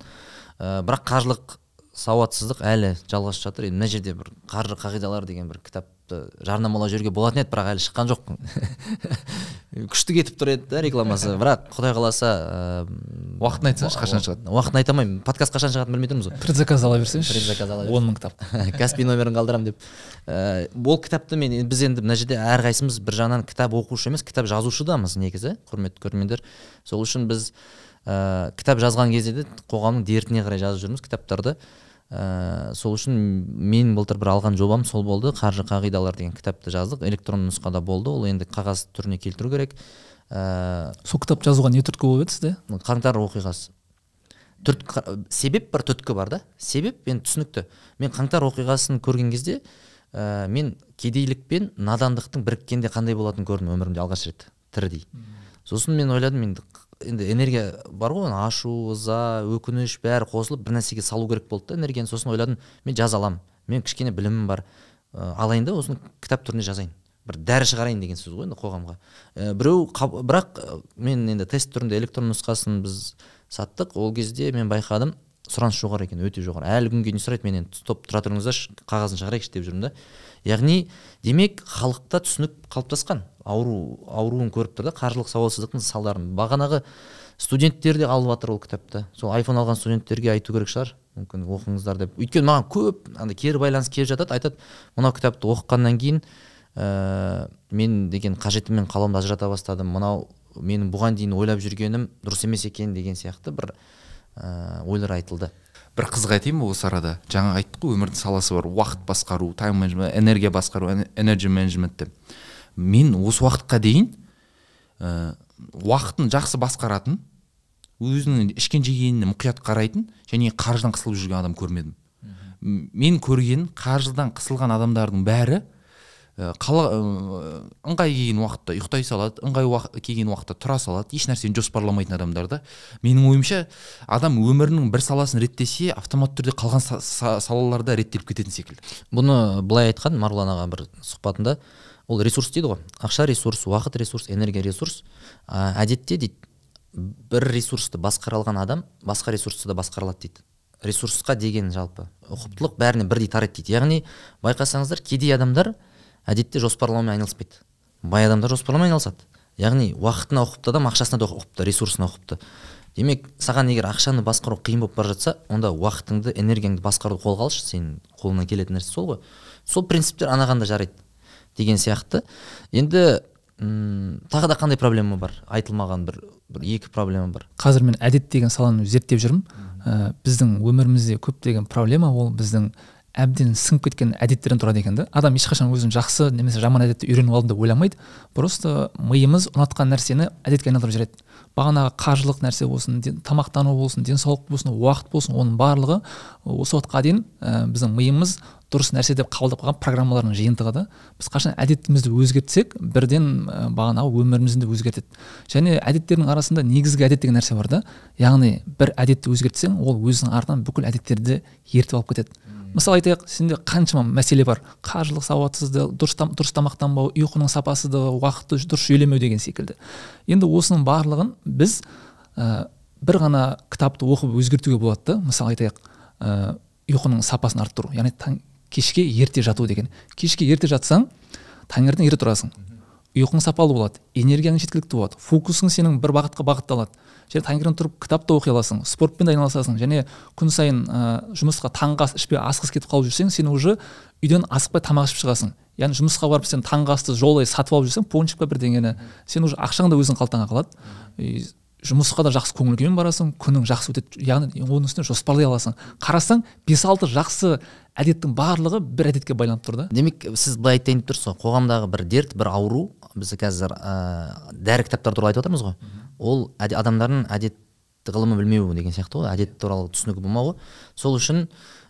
ә, бірақ қаржылық сауатсыздық әлі жалғасып жатыр енді мына жерде бір қаржы қағидалары деген бір кітапты жарнамалап жіберуге болатын еді бірақ әлі шыққан жоқ <laughs> күшті кетіп тұр еді да рекламасы бірақ құдай қаласа ыыы уақытын айтсаңшы қашан шығады уақытын айта алмаймын подкаст қашан шығатынын білмей тұрмыз ғой предзаказ ала берсеңші предзаказ ала он мың кітап <laughs> каспи номерін қалдырамын деп ә, ол кітапты мен біз енді мына жерде әрқайсымыз бір жағынан кітап оқушы емес кітап жазушы дамыз негізі құрметті көрермендер сол үшін біз ә, кітап жазған кезде де қоғамның дертіне қарай жазып жүрміз кітаптарды ә, сол үшін мен былтыр бір алған жобам сол болды қаржы қағидалар деген кітапты жаздық электронды нұсқада болды ол енді қағаз түріне келтіру керек ә, сол кітап жазуға не түрткі болып еді сізде қаңтар оқиғасы түрткі себеп бар түрткі бар да себеп мен түсінікті мен қаңтар оқиғасын көрген кезде ә, мен кедейлік пен надандықтың біріккенде қандай болатынын көрдім өмірімде алғаш рет тірідей сосын мен ойладым енді енді энергия бар ғой ашу ыза өкініш бәрі қосылып бір нәрсеге салу керек болды да энергияны сосын ойладым мен жаза аламын мен кішкене білімім бар ә, алайын да осыны кітап түрінде жазайын бір дәрі шығарайын деген сөз ғой енді қоғамға ә, біреу бірақ мен енді тест түрінде электрон нұсқасын біз саттық ол кезде мен байқадым сұраныс жоғары екен өте жоғары әлі күнге дейін сұрайды менен стоп тұра тұрыңыздаршы қағазын шығарайықшы деп жүрмін да яғни демек халықта түсінік қалыптасқан ауру ауруын көріп тұр да қаржылық сауатсыздықтың салдарын бағанағы студенттер де алып жатыр ол кітапты сол айфон алған студенттерге айту керек шығар мүмкін оқыңыздар деп өйткені маған көп андай кері байланыс келіп жатады айтады мынау кітапты оқығаннан кейін ә, мен деген қажетім мен ажырата бастадым мынау менің бұған дейін ойлап жүргенім дұрыс емес екен деген сияқты бір ә, ойлар айтылды бір қызық айтайын ба осы арада жаңа айттық қой өмірдің саласы бар уақыт басқару тайм менеджмент энергия басқару энерджи менеджмент деп мен осы уақытқа дейін ә, уақытын жақсы басқаратын өзінің ішкен жегеніне мұқият қарайтын және қаржыдан қысылып жүрген адам көрмедім мен көрген қаржыдан қысылған адамдардың бәрі Э, қала э, ыңғай келген уақытта ұйықтай салады ыңғай уақыт келген уақытта тұра салады еш нәрсені жоспарламайтын адамдар да менің ойымша адам өмірінің бір саласын реттесе автоматты түрде қалған са са салаларда реттеліп кететін секілді бұны былай айтқан марғұлан аға бір сұхбатында ол ресурс дейді ғой ақша ресурс уақыт ресурс энергия ресурс ә, әдетте дейді бір ресурсты басқара алған адам басқа ресурсты да басқара алады дейді ресурсқа деген жалпы ұқыптылық бәріне бірдей тарайды дейді яғни байқасаңыздар кедей адамдар әдетте жоспарлаумен айналыспайды бай адамдар жоспарлаумен айналысады яғни уақытына ұқыпты адам ақшасына да ұқыпты ресурсына ұқыпты демек саған егер ақшаны басқару қиын болып бара жатса онда уақытыңды энергияңды басқаруды қолға алшы сенің қолыңнан келетін нәрсе сол ғой сол принциптер анағанда жарайды деген сияқты енді м тағы да қандай проблема бар айтылмаған бір бір екі проблема бар қазір мен әдет деген саланы зерттеп жүрмін ә, біздің өмірімізде көптеген проблема ол біздің әбден сіңіп кеткен әдеттерден тұрады екен да адам ешқашан өзін жақсы немесе жаман әдетті үйреніп алдым деп ойламайды просто миымыз ұнатқан нәрсені әдетке айналдырып жібереді бағанағы қаржылық нәрсе болсын тамақтану болсын денсаулық болсын уақыт болсын оның барлығы осы уақытқа дейін ә, біздің миымыз дұрыс нәрсе деп қабылдап қойған программалардың жиынтығы да біз қашан әдетімізді өзгертсек бірден ә, бағанағы өмірімізді де өзгертеді және әдеттердің арасында негізгі әдет деген нәрсе бар да яғни бір әдетті өзгертсең ол өзінің артынан бүкіл әдеттерді ертіп алып кетеді мысалы айтайық сенде қаншама мәселе бар қаржылық сауатсыздық дұрыс, дұрыс тамақтанбау ұйқының сапасыздығы уақытты дұрыс жүйелемеу деген секілді енді осының барлығын біз ә, бір ғана кітапты оқып өзгертуге болады да мысалы айтайық ә, сапасын арттыру яғни таң, кешке ерте жату деген кешке ерте жатсаң таңертең ерте тұрасың ұйқың сапалы болады энергияң жеткілікті болады фокусың сенің бір бағытқа бағытталады таңертең тұрып кітап та оқи аласың спортпен де айналысасың және күн сайын ә, жұмысқа таңғы ас ішпей асығыс кетіп қалып жүрсең сен уже үйден асықпай тамақ ішіп шығасың яғни жұмысқа барып сен таңғы асты жолай сатып алып жүрсең пончик па бірдеңені сен уже ақшаң да өзің қалтаңа қалады и жұмысқа да жақсы көңіл күймен барасың күнің жақсы өтеді яғни оның үстіне жоспарлай аласың қарасаң бес алты жақсы әдеттің барлығы бір әдетке байланып тұр да демек сіз былай айтайын деп тұрсыз ғой қоғамдағы бір дерт бір ауру біз қазір ә, дәрі кітаптар туралы айтып жатырмыз ғой ол адамдардың әдет ғылымы білмеуі деген сияқты ғой әдет туралы түсінігі болмауы сол үшін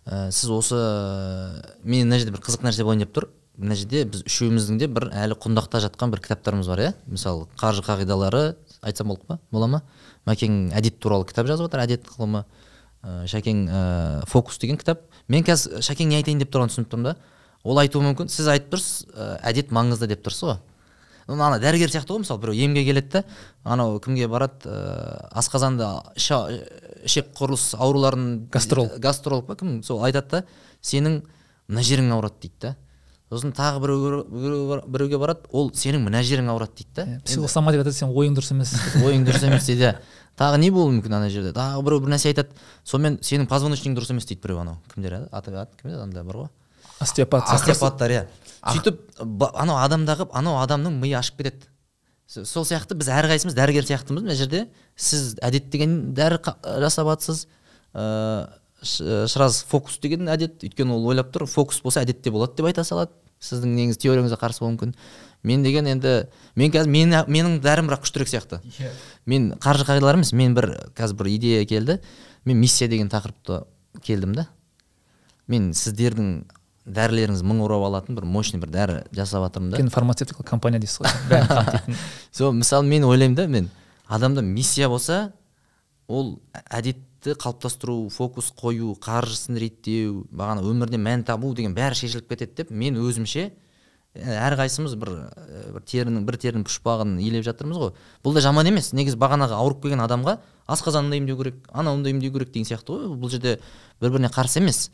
ә, сіз осы э, мен мына жерде бір қызық нәрсе болайын деп тұр мына жерде біз үшеуміздің де бір әлі құндақта жатқан бір кітаптарымыз бар иә мысалы қаржы қағидалары айтсам болды ма бола ма мәкең әдет туралы кітап жазып отыр әдет ғылымы ә, шәкең ә, фокус деген кітап мен қазір шәкең не айтайын деп тұрғанын түсініп тұрмын да ол айтуы мүмкін сіз айтып тұрсыз ә, әдет маңызды деп тұрсыз ғой ана дәрігер сияқты ғой мысалы біреу емге келеді да анау кімге барады ыыы асқазанда ішек құрылыс ауруларын гастролог гастролог па кім сол айтады да сенің мына жерің ауырады дейді да сосын тағы біреу біреуге барады ол сенің мына жерің ауырады дейді да иә, психосоматика айтады сенің ойың дұрыс емес <laughs> ойың дұрыс емес дейді тағы не болуы мүмкін ана жерде тағы біреу бір нәрсе айтады сонымен сенің позвоночнигің дұрыс емес дейді біреу анау кімдер аты аты кімдер андай бар ғой остеопат остеопаттар иә сөйтіп анау адамдағы анау адамның миы ашып кетеді сол сияқты біз әрқайсымыз дәрігер сияқтымыз мына жерде сіз әдет деген дәрі жасап жатсыз э, ыыы сразу фокус деген әдет өйткені ол ойлап тұр фокус болса әдетте болады деп айта салады сіздің неңіз теорияңызға қарсы болуы мүмкін мен деген енді мен қазір мен, менің дәрім бірақ күштірек сияқты иә. мен қаржы қағидалары емес мен бір қазір бір идея келді мен миссия деген тақырыпты келдім да мен сіздердің дәрілеріңіз мың орап алатын бір мощный бір дәрі жасап жатырмын да фармацевтикалық компания дейсіз ғой <laughs> сол мысалы мен ойлаймын да мен адамда миссия болса ол әдетті қалыптастыру фокус қою қаржысын реттеу бағана өмірде мән табу деген бәрі шешіліп кетеді деп мен өзімше әрқайсымыз бір, бір терінің бір терінің пұшпағын илеп жатырмыз ғой бұл да жаман емес негізі бағанағы ауырып келген адамға да емдеу керек анауын да емдеу керек деген сияқты ғой бұл жерде бір біріне қарсы емес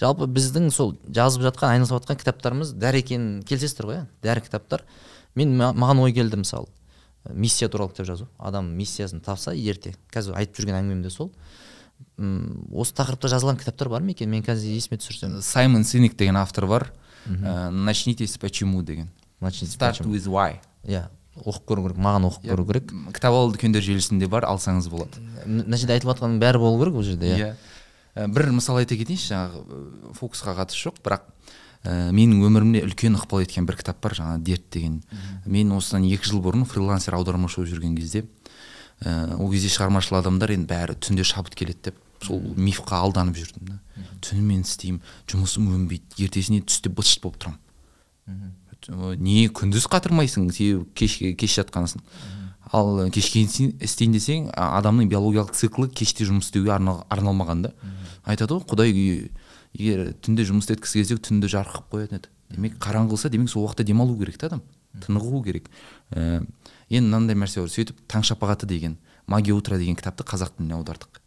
жалпы біздің сол жазып жатқан айналысып жатқан кітаптарымыз дәр екенін келісесіздер ғой иә дәр кітаптар мен маған ой келді мысалы миссия туралы кітап жазу адам миссиясын тапса ерте қазір айтып жүрген әңгімем де сол осы тақырыпта жазылған кітаптар бар ма екен мен қазір есіме түсірсем саймон синик деген автор бар ә, начните с почему деген start with иә оқып көру керек маған оқып иә. көру керек кітап алу дүкендер желісінде бар алсаңыз болады мына жерде айтылып жатқанның бәрі болу керек бұл жерде иә, иә. Э, бір мысал айта кетейінші жаңағы э, фокусқа қатысы жоқ бірақ ә, менің өміріме үлкен ықпал еткен бір кітап бар жаңа дерт деген мен осыдан екі жыл бұрын фрилансер аудармашы болып жүрген кезде ә, ол кезде шығармашыл адамдар енді бәрі түнде шабыт келеді деп сол мифқа алданып жүрдім да түнімен істеймін жұмысым өнбейді ертесіне түсте быт шыт болып тұрамын не күндіз қатырмайсың себебі кеш, кеш жатқансың ал кешке істейін десең адамның биологиялық циклы кеште жұмыс істеуге арналмаған да айтады ғой құдай үйі егер түнде жұмыс істеткісі келсе түнді жарық қылып қоятын еді демек қараңғы қылса демек сол уақытта демалу керек та адам тынығу керек ә, енді мынандай нәрсе бар сөйтіп таң шапағаты деген магия утра деген кітапты қазақ тіліне аудардық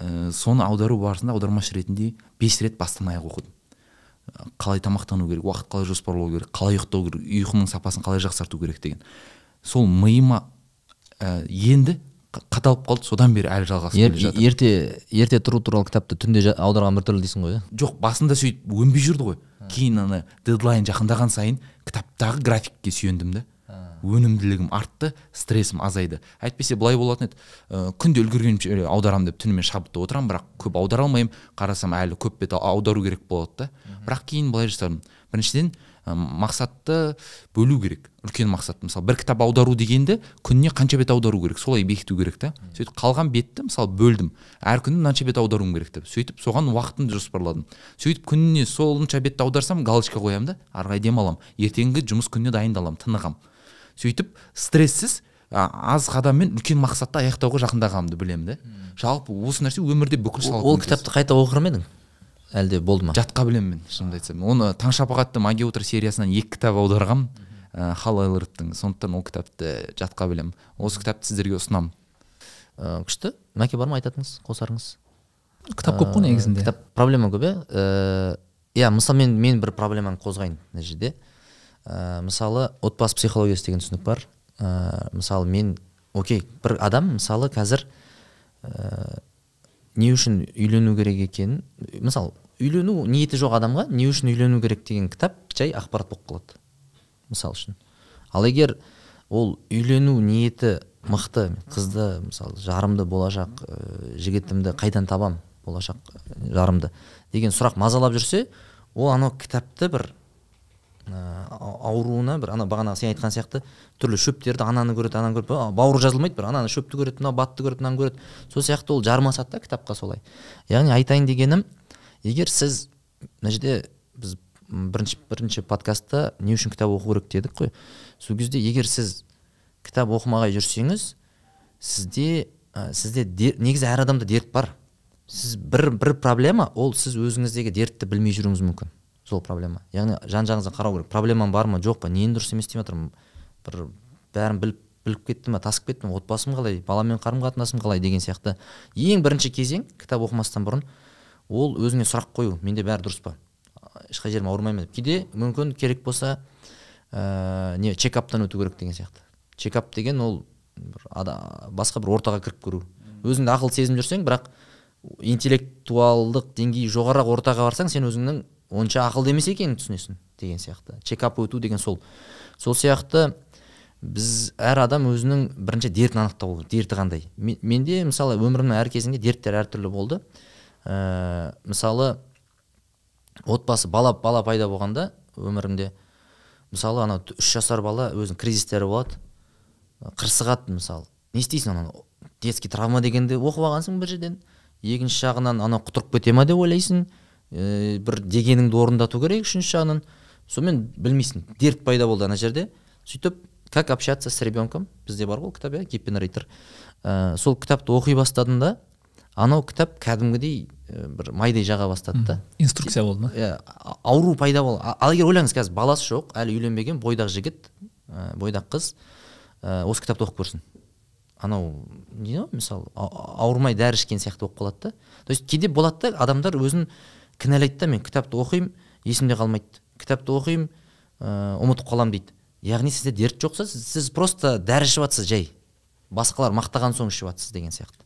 ә, соны аудару барысында аудармашы ретінде бес рет бастан аяқ оқыдым қалай тамақтану керек уақыт қалай жоспарлау керек қалай ұйықтау керек ұйқының сапасын қалай жақсарту керек деген сол миыма ә, енді қаталып қалды содан бері әлі жалғасып келе ерте ерте тұру туралы кітапты түнде аударған біртүрлі дейсің ғой иә жоқ басында сөйтіп өнбей жүрді ғой кейін ана дедлайн жақындаған сайын кітаптағы графикке сүйендім да өнімділігім артты стрессім азайды әйтпесе былай болатын еді ә, күнде үлгергенімше аударамын деп түнімен шабытта отырамын бірақ көп аудара алмаймын қарасам әлі көп бет аудару керек болады да бірақ кейін былай жасадым біріншіден мақсатты бөлу керек үлкен мақсат мысалы бір кітап аудару дегенді күніне қанша бет аудару керек солай бекіту керек та сөйтіп қалған бетті мысалы бөлдім әр күні мынанша бет аударуым керек деп сөйтіп соған уақытымды жоспарладым сөйтіп күніне солынша бетті аударсам галочка қоямын да ары қарай демаламын ертеңгі жұмыс күніне дайындаламын тынығамын сөйтіп стресссіз аз қадаммен үлкен мақсатты аяқтауға жақындағанымды білемін да жалпы осы нәрсе өмірде бүкіл ол кітапты қайта оқыр ма едің әлде болды ма жатқа білемін мен шынымды айтсам оны таң шапағатты магия сериясынан екі кітап аударғанмын ә, хал сондықтан ол кітапты жатқа білемін осы кітапты сіздерге ұсынамын ә, күшті мәке бар ма айтатыныңыз қосарыңыз кітап көп қой ә, негізінде кітап проблема көп иә ә, иә мысалы мен мен бір проблеманы қозғайын мына жерде ә, мысалы отбасы психологиясы деген түсінік бар ә, мысалы мен окей бір адам мысалы қазір ә, не үшін үйлену керек екенін мысалы үйлену ниеті жоқ адамға не үшін үйлену керек деген кітап жай ақпарат болып қалады мысалы үшін ал егер ол үйлену ниеті мықты қызды мысалы жарымды болашақ ә, жігітімді қайдан табам болашақ жарымды деген сұрақ мазалап жүрсе ол анау кітапты бір ә, ауруына бір ана бағана сен айтқан сияқты түрлі шөптерді ананы көреді ананы көреді бауыры жазылмайды бір ананы шөпті көреді мынау батты көреді мынаны көреді сол сияқты ол жармасады да кітапқа солай яғни айтайын дегенім егер сіз мына жерде біз бірінші бірінші подкастта не үшін кітап оқу керек дедік қой сол кезде егер сіз кітап оқымағай жүрсеңіз сізде ә, сізде дер, негізі әр адамда дерт бар сіз бір бір проблема ол сіз өзіңіздегі дертті білмей жүруіңіз мүмкін сол проблема яғни жан жағыңызға қарау керек проблемам бар ма жоқ па нені дұрыс емес деп жатырмын бір бәрін біліп біліп кеттім ба тасып кеттім отбасым қалай баламен қарым қатынасым қалай деген сияқты ең бірінші кезең кітап оқымастан бұрын ол өзіңе сұрақ қою менде бәрі дұрыс па ешқай жерім ауырмай ма деп кейде мүмкін керек болса ә, не чекаптан өту керек деген сияқты чекап деген ол бір ада, басқа бір ортаға кіріп көру өзіңді ақыл сезініп жүрсең бірақ интеллектуалдық деңгей жоғарырақ ортаға барсаң сен өзіңнің онша ақылды емес екеніңді түсінесің деген сияқты чекап өту деген сол сол сияқты біз әр адам өзінің бірінші дертін анықтау керек дерті қандай менде мысалы өмірімнің әр кезінде дерттер әртүрлі болды ә, мысалы отбасы бала бала пайда болғанда өмірімде мысалы анау үш жасар бала өзінің кризистері болады қырсығады мысалы не істейсің ана детский травма дегенді оқып алғансың бір жерден екінші жағынан анау құтырып кете ма деп ойлайсың ә, бір дегеніңді орындату керек үшінші жағынан сонымен білмейсің дерт пайда болды ана жерде сөйтіп как общаться с ребенком бізде бар ғой кітап иә гипенрейтер ә, э, сол кітапты оқи бастадым да анау кітап кәдімгідей бір майдай жаға бастады да инструкция болды ма иә ауру пайда бол ал егер ойлаңыз қазір баласы жоқ әлі үйленбеген бойдақ жігіт бойдақ қыз ә, осы кітапты оқып көрсін анау не ғой мысалы ауырмай дәрі ішкен сияқты болып қалады да то есть кейде болады да адамдар өзін кінәлайды да мен кітапты оқимын есімде қалмайды кітапты оқимын ыыы ұмытып қаламын дейді яғни сізде дерт жоқ сіз, сіз просто дәрі ішіп жатсыз жай басқалар мақтаған соң ішіп жатсыз деген сияқты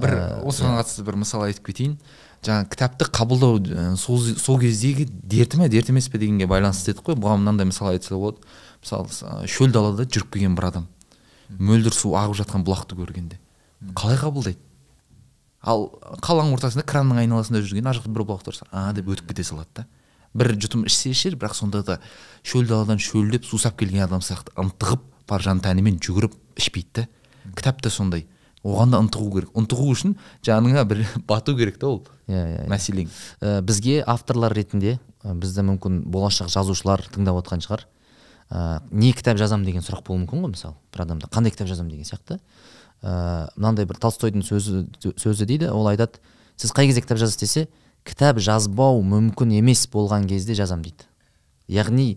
бір ә, осыған қатысты бір мысал айтып кетейін жаңа кітапты қабылдау сол, кездегі дерті ме дерт емес пе дегенге байланысты дедік қой бұған мынандай мысал айтса болады мысалы шөл далада жүріп келген бір адам мөлдір су ағып жатқан бұлақты көргенде қалай қабылдайды ал қаланың ортасында кранның айналасында жүрген ар жақта бір бұлақ тұрса а деп өтіп кете салады да бір жұтым ішсе ішер бірақ сонда да шөл даладан шөлдеп сусап келген адам сияқты ынтығып бар жан тәнімен жүгіріп ішпейді да кітап та сондай оған да ынтығу керек ынтығу үшін жаныңа бір <laughs> бату керек та ол иә yeah, иә yeah, иә. мәселең ә, бізге авторлар ретінде ә, э, бізді мүмкін болашақ жазушылар тыңдап отқан шығар ә, не кітап жазам деген сұрақ болуы мүмкін ғой мысалы бір адамда қандай кітап жазам деген сияқты ә, мынандай бір толстойдың сөзі сөзі дейді ол айтады сіз қай кезде кітап жазасыз десе кітап жазбау мүмкін емес болған кезде жазам дейді яғни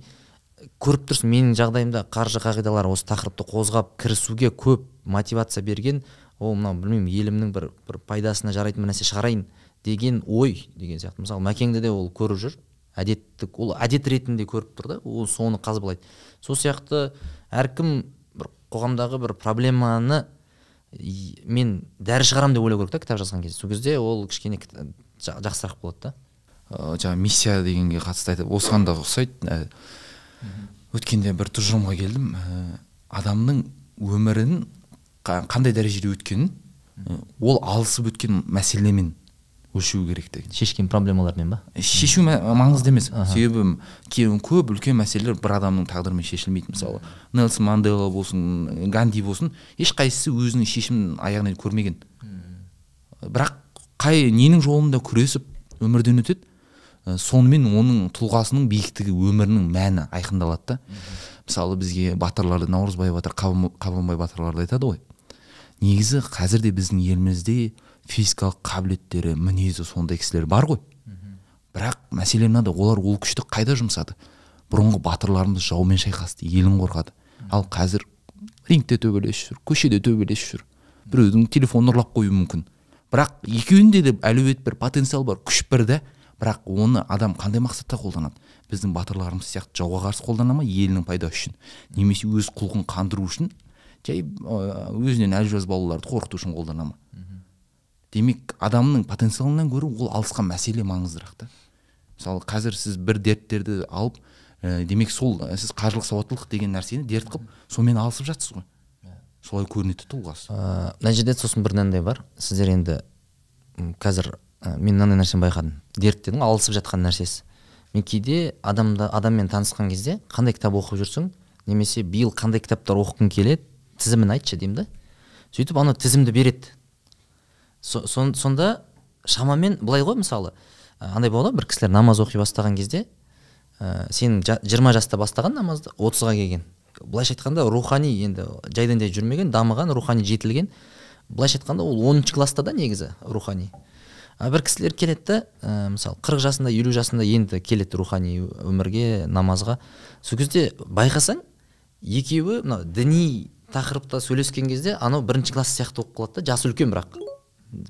көріп тұрсың менің жағдайымда қаржы қағидалары осы тақырыпты қозғап кірісуге көп мотивация берген ол мынау білмеймін елімнің бір бір пайдасына жарайтын бір нәрсе шығарайын деген ой деген сияқты мысалы мәкеңді де ол көріп жүр әдеттік ол әдет ретінде көріп тұр да ол соны қазбалайды сол сияқты әркім бір қоғамдағы бір проблеманы мен дәрі шығарамын деп ойлау керек та кітап жазған кезде сол кезде ол кішкене жақсырақ болады да жаңағы миссия дегенге қатысты айтып осыған да ұқсайды ә, өткенде бір тұжырымға келдім ә, адамның өмірін қандай дәрежеде өткенін ол алысып өткен мәселемен өшуі керек деген шешкен проблемалармен ба шешу маңызды емес себебі көп үлкен мәселелер бір адамның тағдырымен шешілмейді мысалы нелсон мандела болсын ганди болсын ешқайсысы өзінің шешімін аяғына көрмеген бірақ қай ненің жолында күресіп өмірден өтеді сонымен оның тұлғасының биіктігі өмірінің мәні айқындалады да мысалы бізге батырларды наурызбай батыр қабанбай батырларды айтады ғой негізі қазір де біздің елімізде физикалық қабілеттері мінезі сондай кісілер бар ғой бірақ мәселе мынада олар ол күшті қайда жұмсады бұрынғы батырларымыз жаумен шайқасты елін қорғады ал қазір рингте төбелесіп жүр көшеде төбелесіп жүр біреудің телефонын ұрлап қоюы мүмкін бірақ екеуінде де әлеует бір потенциал бар күш бір да бірақ оны адам қандай мақсатта қолданады біздің батырларымыз сияқты жауға қарсы қолдана ма елінің пайдасы үшін немесе өз құлқын қандыру үшін жай өзінен әлжуаз балаларды қорқыту үшін қолданама демек адамның потенциалынан гөрі ол алысқан мәселе маңыздырақ та мысалы қазір сіз бір дерттерді алып ә, демек сол ә, сіз қаржылық сауаттылық деген нәрсені дерт қылып сонымен алысып жатсыз ғой иә. солай көрінеді тұлғасы ыыы мына жерде сосын бір мынандай бар сіздер енді қазір ә, мен мынандай нәрсені байқадым дерт дедің алысып жатқан нәрсесі мен кейде адамда адаммен танысқан кезде қандай кітап оқып жүрсің немесе биыл қандай кітаптар оқығың келеді тізімін айтшы деймін да сөйтіп ана тізімді береді со, сонда шамамен былай ғой мысалы андай болады бір кісілер намаз оқи бастаған кезде ә, сен жиырма жаста бастаған намазды отызға келген былайша айтқанда рухани енді жайдан жай жүрмеген дамыған рухани жетілген былайша айтқанда ол оныншы класста да негізі рухани а бір кісілер келеді да ә, мысалы қырық жасында елу жасында енді келеді рухани өмірге намазға сол кезде байқасаң екеуі мынау діни тақырыпта сөйлескен кезде анау бірінші класс сияқты болып қалады да жасы үлкен бірақ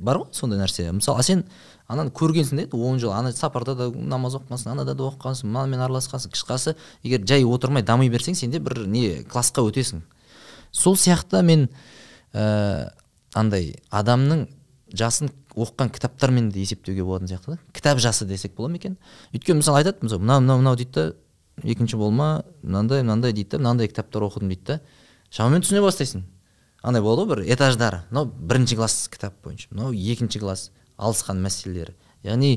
бар ғой сондай нәрсе мысалы сен ананы көргенсің да он жыл ана сапарда да намаз оқығансың анада да оқығансың мынамен араласқансың қысқасы егер жай отырмай дами берсең сенде бір не классқа өтесің сол сияқты мен ә, андай адамның жасын оқыған кітаптармен де есептеуге болатын сияқты да кітап жасы десек бола ма екен өйткені мысалы айтады мысалы мынау мынау мынау дейді да екінші болма мынандай мынандай дейді да мынандай кітаптар оқыдым дейді да шамамен түсіне бастайсың андай болады ғой бір этаждар мынау бірінші класс кітап бойынша мынау екінші класс алысқан мәселелері яғни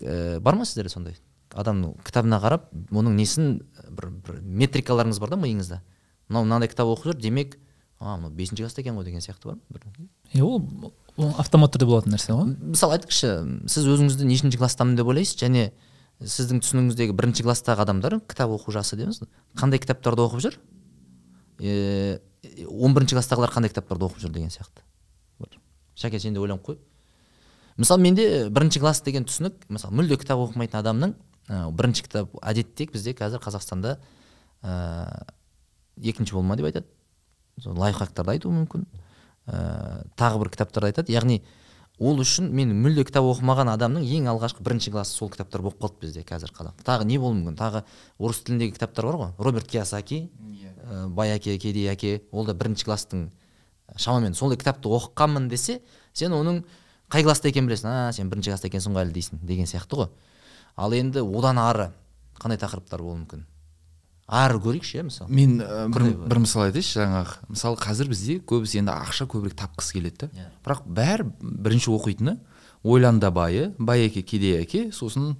ә, бар ма сіздерде сондай адамның кітабына қарап оның несін бір, бір метрикаларыңыз бар да миыңызда мынау мынандай кітап оқып жүр демек а мынау бесінші класста екен ғой деген сияқты бар бір иә ол ол автомат түрде болатын нәрсе ғой мысалы айтыңызшы сіз өзіңізді нешінші класстамын деп ойлайсыз және сіздің түсінігіңіздегі бірінші класстағы адамдар кітап оқу жасы дейміз қандай кітаптарды оқып жүр он бірінші класстағылар қандай кітаптарды оқып жүр деген сияқты шәке сен де ойланып қой мысалы менде бірінші класс деген түсінік мысалы мүлде кітап оқымайтын адамның ә, бірінші кітап әдетте бізде қазір қазақстанда ә, екінші болма деп айтады сол лайфхактарды айтуы мүмкін ә, тағы бір кітаптарды айтады яғни ол үшін мен мүлде кітап оқымаған адамның ең алғашқы бірінші классы сол кітаптар болып қалды бізде қазір қазақ тағы не болуы мүмкін тағы орыс тіліндегі кітаптар бар ғой роберт киосаки Э, бай әке кедей әке ол да бірінші класстың э, шамамен сондай кітапты оқығанмын десе сен оның қай класста екенін білесің а сен бірінші класста екенсің ғой әлі дейсің деген сияқты ғой ал енді одан ары қандай тақырыптар болуы мүмкін ары көрейікші иә мысалы мен ә, бір, бір мысал айтайыншы жаңағы мысалы қазір бізде көбісі енді ақша көбірек тапқысы келеді да yeah. Иә. бірақ бәрі бірінші оқитыны ойланда байы бай әке кедей әке сосын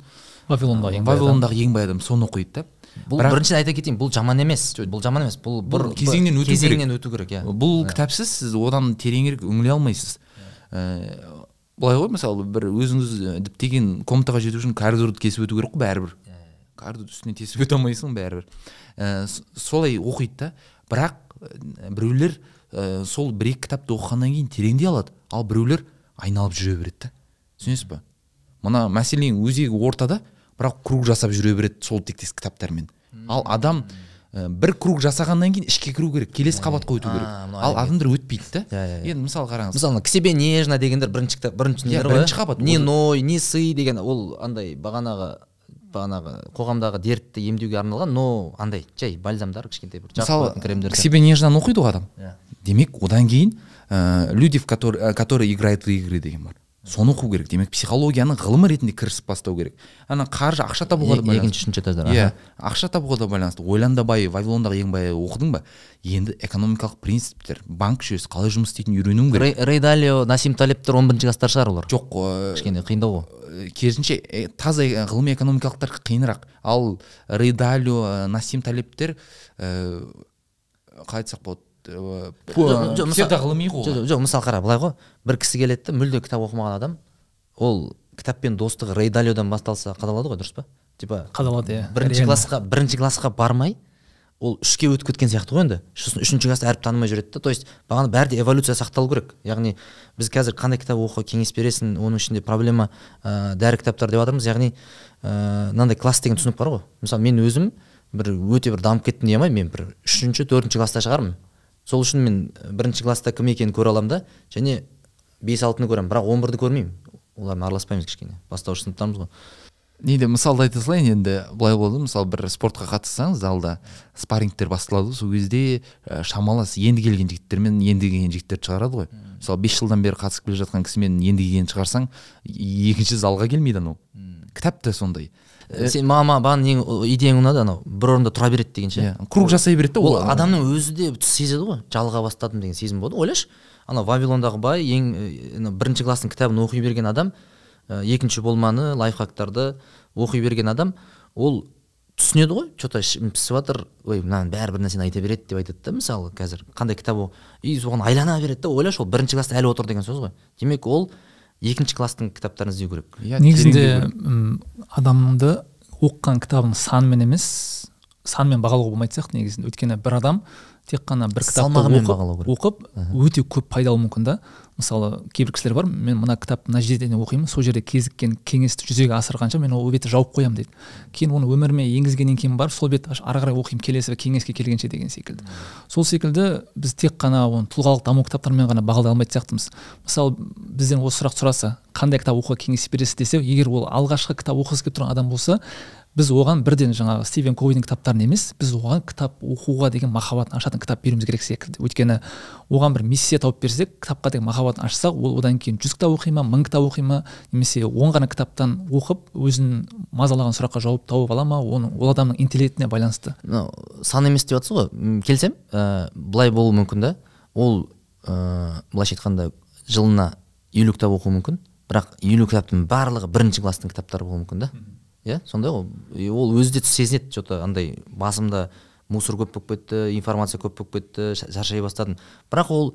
вавилондағы ең бай вавилондағы ең бай адам соны оқиды да бұл бірақ... біріншіден айта кетейін бұл жаман емес бұл жаман емес бұл бір кезеңнен өту кезеңнен өту керек иә бұл иә. кітапсыз сіз одан тереңірек үңіле алмайсыз иә. ә, былай ғой мысалы бір өзіңіз діптеген комнатаға жету үшін коридорды кесіп өту керек қой бәрібір иә, коридор үстінен тесіп өте алмайсың бәрібір ә, солай оқиды да бірақ біреулер ә, сол бір екі кітапты оқығаннан кейін тереңдей алады ал біреулер айналып жүре береді да түсінесіз ба мына мәселенің өзегі ортада бірақ круг жасап жүре береді сол тектес кітаптармен ал адам ә, бір круг жасағаннан кейін ішке кіру керек келесі қабатқа өту керек ал адамдар өтпейді да иә, иә, енді мысалы иә. қараңыз мысалы к себе нежно дегендер бірінші кітап бірінші нелер бірінші қабат не ной не сый деген ол андай бағанағы бағанағы қоғамдағы дертті емдеуге арналған но андай жай бальзамдар кішкентай бір мысалы кремдер к себе нежноны оқиды ғой адам демек одан кейін люди в э, которые играют в игры деген бар соны оқу керек демек психологияны ғылым ретінде кірісіп бастау керек ана қаржы ақша табуға да екінші үшінші этаждар иә ақша табуға да байланысты ойланда бай вавилондағы ең бай оқыдың ба енді экономикалық принциптер банк жүйесі қалай жұмыс істейтінін үйренуің керек рейдалио насим талептер он бірінші класстар шығар олар жоқ кішкене қиындау ғой э, керісінше э, таза э, ғылыми экономикалықтар қиынырақ ал рейдалио насим талептер ыыы қалай айтсақ болады ғылыми ғой жоқ мысалы қара былай ғой бір кісі келеді да мүлде кітап оқымаған адам ол кітаппен достығы рейдалиодан басталса қадалады ғой дұрыс па типа қадалады иә бірінші классқа бірінші классқа бармай ол үшке өтіп кеткен сияқты ғой енді сосын үшінші класста әріп танымай жүреді да то есть бағана бәрі де эволюция сақталу керек яғни біз қазір қандай кітап оқы кеңес бересің оның ішінде проблема ә, дәрі кітаптар деп жатырмыз яғни мынандай ә, класс деген түсінік бар ғой мысалы мен өзім бір өте бір дамып кеттім дей алмаймын мен бір үшінші төртінші класста шығармын сол үшін мен э, бірінші класста кім екенін көре аламын да және бес алтыны көремін бірақ он бірді көрмеймін олармен араласпаймыз кішкене бастауыш сыныптамыз ғой неде мысалды айта салайын енді былай болды мысалы бір спортқа қатыссаңыз залда спарингтер басталады сол кезде ә, шамалас енді келген жігіттер мен енді келген жігіттерді шығарады ғой мысалы бес жылдан бері қатысып келе жатқан кісімен енді келгенін шығарсаң екінші залға келмейді анау кітап та сондай Э, сен мама маған ең идеяң ұнады анау бір орында тұра береді деген ше иә, круг жасай береді да ол адамның өзі де сезеді ғой жалыға бастадым деген сезім болды ойлашы анау вавилондағы бай ең э, бірінші класстың кітабын оқи берген адам э, екінші болманы лайфхактарды оқи берген адам ол түсінеді ғой че то пісіп жатыр ой мынаның бәрі бір нәрсені айта береді деп айтады да мысалы қазір қандай кітап и соған айлана береді да ойлашы ол бірінші класста әлі отыр деген сөз ғой демек ол екінші класстың кітаптарын іздеу керек негізінде адамды оқыған кітабының санымен емес санмен бағалауға болмайтын сияқты негізінде өйткені бір адам тек қана бір кітапты оқып, оқып өте көп пайда алу мүмкін да мысалы кейбір кісілер бар мен мына кітап мына жерден оқимын сол жерде кезіккен кеңесті жүзеге асырғанша мен ол бетті жауып қоямын дейді кейін оны өміріме енгізгеннен кейін барып сол бетті ары қарай оқимын келесі кеңеске келгенше деген секілді сол секілді біз тек қана оны тұлғалық даму кітаптарымен ғана бағалай алмайтын сияқтымыз мысалы бізден осы сұрақ сұраса қандай кітап оқуға кеңес бересіз десе егер ол алғашқы кітап оқығысы келіп тұрған адам болса біз оған бірден жаңағы стивен ковидің кітаптарын емес біз оған кітап оқуға деген махаббатын ашатын кітап беруіміз керек секілді өйткені оған бір миссия тауып берсек кітапқа деген махаббатын ашсақ ол одан кейін жүз кітап оқи ма мың кітап оқи ма немесе он ғана кітаптан оқып өзін мазалаған сұраққа жауап тауып ала ма оны ол адамның интеллектіне байланысты мына сан емес деп жатсыз ғой келісемін ә, былай болуы мүмкін да ол ә, былайша айтқанда жылына елу кітап оқуы мүмкін бірақ елу кітаптың барлығы бірінші класстың кітаптары болуы мүмкін да иә сондай ғой ол өзі де сезінеді че то андай басымда мусор көп болып кетті информация көп болып кетті шаршай бастадым бірақ ол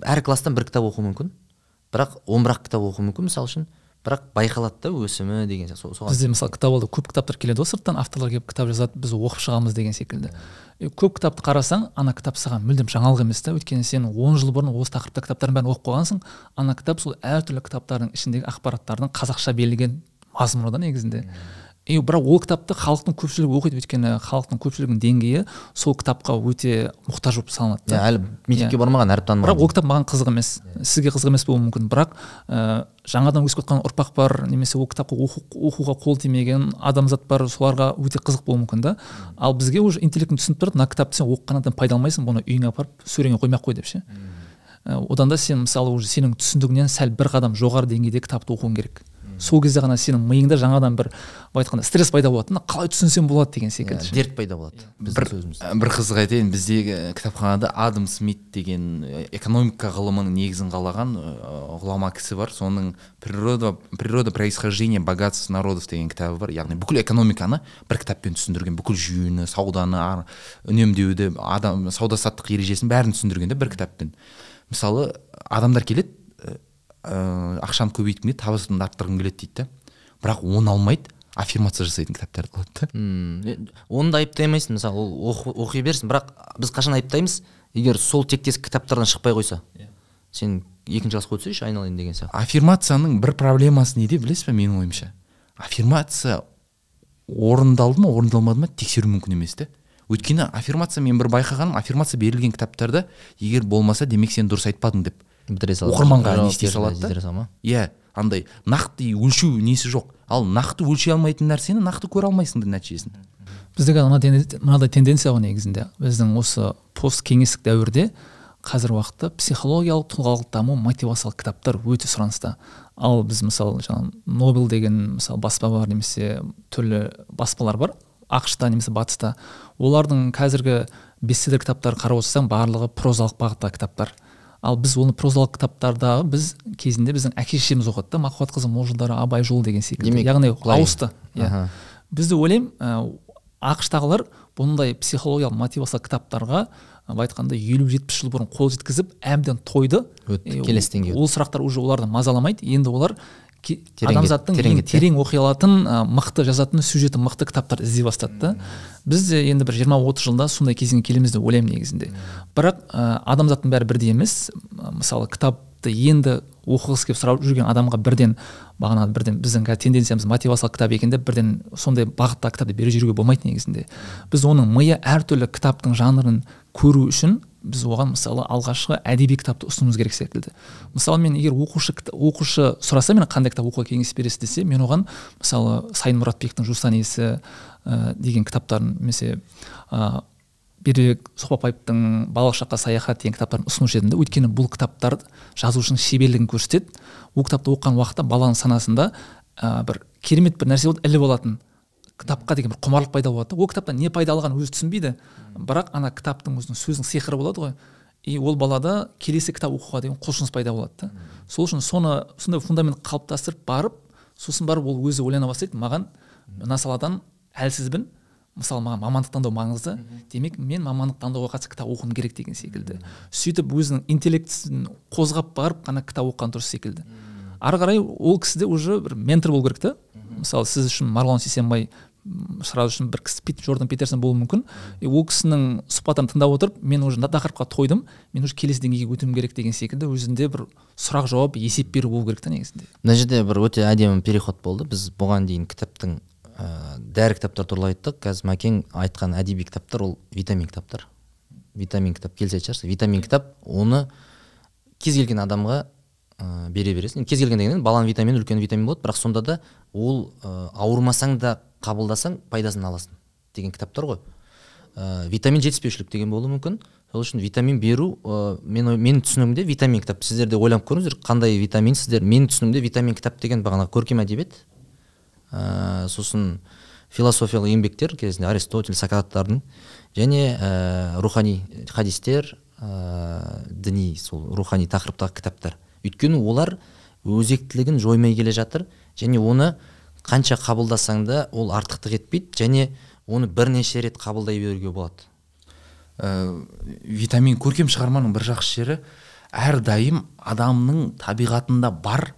әр класстан бір кітап оқуы мүмкін бірақ он бір ақ кітап оқуы мүмкін мысалы үшін бірақ байқалады да өсімі деген сияқты соған бізде мысалы кітап алды көп кітаптар келеді ғой сырттан авторлар келіп кітап жазады біз оқып шығамыз деген секілді көп кітапты қарасаң ана кітап саған мүлдем жаңалық емес та өйткені сен он жыл бұрын осы тақырыпта кітаптардың бәрін оқып қойғансың ана кітап сол әртүрлі кітаптардың ішіндегі ақпараттардың қазақша берілген мазмұны да негізінде и бірақ ол кітапты халықтың көпшілігі оқиды өйткені халықтың көпшілігінің деңгейі сол кітапқа өте мұқтаж болып саналады да иә, әлі мектепке иә. бармаған әріп танымаған бірақ ол кітап маған қызық емес иә. сізге қызық емес болуы мүмкін бірақ ә, жаңадан өсіп жатқан ұрпақ бар немесе ол кітапқа оқуға қол тимеген адамзат бар соларға өте қызық болуы мүмкін да ал бізге уже интеллектің түсініп тұрады мына кітапты сен оқығаннан пайда алмайсың бұны үйіңе апарып сөреңе қоймай ақ қой деп ше э, одан да сен мысалы уже сенің түсінігіңнен сәл бір қадам жоғары деңгейде кітапты оқуың керек сол кезде ғана сенің миыңда жаңадан бір былай айтқанда стресс пайда болады мына қалай түсінсем болады деген иә, секілді дерт пайда болады иә. бір, бір қызық айтайын біздегі э, кітапханада адам смит деген э, экономика ғылымының негізін қалаған э, ғұлама кісі бар соның природа природа происхождения богатств народов деген кітабы бар яғни бүкіл экономиканы бір кітаппен түсіндірген бүкіл жүйені сауданы үнемдеуді адам сауда саттық ережесін бәрін түсіндірген де бір кітаппен мысалы адамдар келеді ә, э, ақшаны көбейткім келеді табысымды арттырғым келеді дейді да бірақ оны алмайды аффирмация жасайтын кітаптарды алады да оны да айыптай алмайсың мысалы ол оқи берсін бірақ біз қашан айыптаймыз егер сол тектес кітаптардан шықпай қойса yeah. Иә. сен екінші классқа өтсейші айналайын деген сияқты аффирмацияның бір проблемасы неде білесіз ба менің ойымша аффирмация орындалды ма орындалмады ма тексеру мүмкін емес та өйткені аффирмация мен бір байқағаным аффирмация берілген кітаптарда егер болмаса демек сен дұрыс айтпадың деп бітіре салады оқырманға не істей салады да иә андай нақты өлшеу несі жоқ ал нақты өлшей алмайтын нәрсені нақты көре алмайсың да нәтижесін бізде қазір мынадай тенденция ғой негізінде біздің осы посткеңестік дәуірде қазір уақытта психологиялық тұлғалық даму мотивациялық кітаптар өте сұраныста ал біз мысалы жаңағы нобель деген мысалы баспа бар немесе түрлі баспалар бар та немесе батыста олардың қазіргі бестселлер кітаптарын қарап отырсаң барлығы прозалық бағыттағы кітаптар ал біз оны прозалық кітаптардағы біз кезінде біздің әке шешеміз оқыды да мол жылдары абай жолы деген секілді Демек, яғни ауысты иә бізді ойлаймын ақш тағылар бұндай психологиялық мотивациялық кітаптарға былай айтқанда елу жетпіс жыл бұрын қол жеткізіп әбден тойды өтті келесі деңгейге ол сұрақтар уже оларды мазаламайды енді олар адамзаттың терең, ең терең оқи алатын мықты жазатын сюжеті мықты кітаптар іздей бастады да біз енді бір 20-30 жылда сондай кезеңге келеміз деп ойлаймын негізінде бірақ адамзаттың бәрі бірдей емес мысалы кітапты енді оқығысы келіп сұрап жүрген адамға бірден бағана бірден біздің тенденциямыз мотивациялық кітап екен деп бірден сондай бағытта кітапты бере жіберуге болмайды негізінде біз оның миы әртүрлі кітаптың жанрын көру үшін біз оған мысалы алғашқы әдеби кітапты ұсынуымыз керек секілді мысалы мен егер оқушы оқушы сұраса мен қандай кітап оқуға кеңес бересіз десе мен оған мысалы сайын мұратбектің жусан иісі ә, деген кітаптарын немесе ә, бердібек соқпақбаевтың балалық шаққа саяхат деген кітаптарын ұсынушы едім да өйткені бұл кітаптар жазушының шеберлігін көрсетеді ол кітапты оқыған уақытта баланың санасында ә, бір керемет бір нәрсе болады іліп болатын кітапқа деген бір құмарлық пайда болады да ол кітаптан не пайда алғанын өзі түсінбейді бірақ ана кітаптың өзінің сөзінің сиқыры болады ғой и ол балада келесі кітап оқуға деген құлшыныс пайда болады да сол үшін соны сондай фундамент қалыптастырып барып сосын барып ол өзі ойлана бастайды маған мына саладан әлсізбін мысалы маған мамандық таңдау маңызды демек мен мамандық таңдауға қатысты кітап оқуым керек деген секілді сөйтіп өзінің интеллектісін қозғап барып қана кітап оқыған дұрыс секілді ары қарай ол кісіде уже бір ментор болу керек та мысалы сіз үшін марғұлан сейсенбай сразу үшін бір кісі пит джордан питерсон болуы мүмкін и ол кісінің сұхбатын тыңдап отырып мен уже тақырыпқа тойдым мен уже келесі деңгейге өтуім керек деген секілді өзінде бір сұрақ жауап есеп беру болу керек та негізінде мына жерде бір өте әдемі переход болды біз бұған дейін кітаптың ә, дәрі кітаптар туралы айттық қазір мәкең айтқан әдеби кітаптар ол витамин кітаптар витамин кітап келісетін шығарсыз витамин кітап оны кез келген адамға ә, бере бересің кез келген дегеннен баланың витамині үлкен витамин болады бірақ сонда да ол ә, ауырмасаң да қабылдасаң пайдасын аласың деген кітаптар ғой ә, витамин жетіспеушілік деген болуы мүмкін сол үшін витамин беру ә, мен менің түсінігімде витамин кітап сіздер де ойланып көріңіздер қандай витамин сіздер менің түсінігімде витамин кітап деген бағана көркем әдебиет ә, сосын философиялық еңбектер кезінде аристотель сократтардың және ә, рухани хадистер ә, діни сол рухани тақырыптағы кітаптар өйткені олар өзектілігін жоймай келе жатыр және оны қанша қабылдасаң да ол артықтық етпейді және оны бірнеше рет қабылдай беруге болады ә, витамин көркем шығарманың бір жақсы жері әрдайым адамның табиғатында бар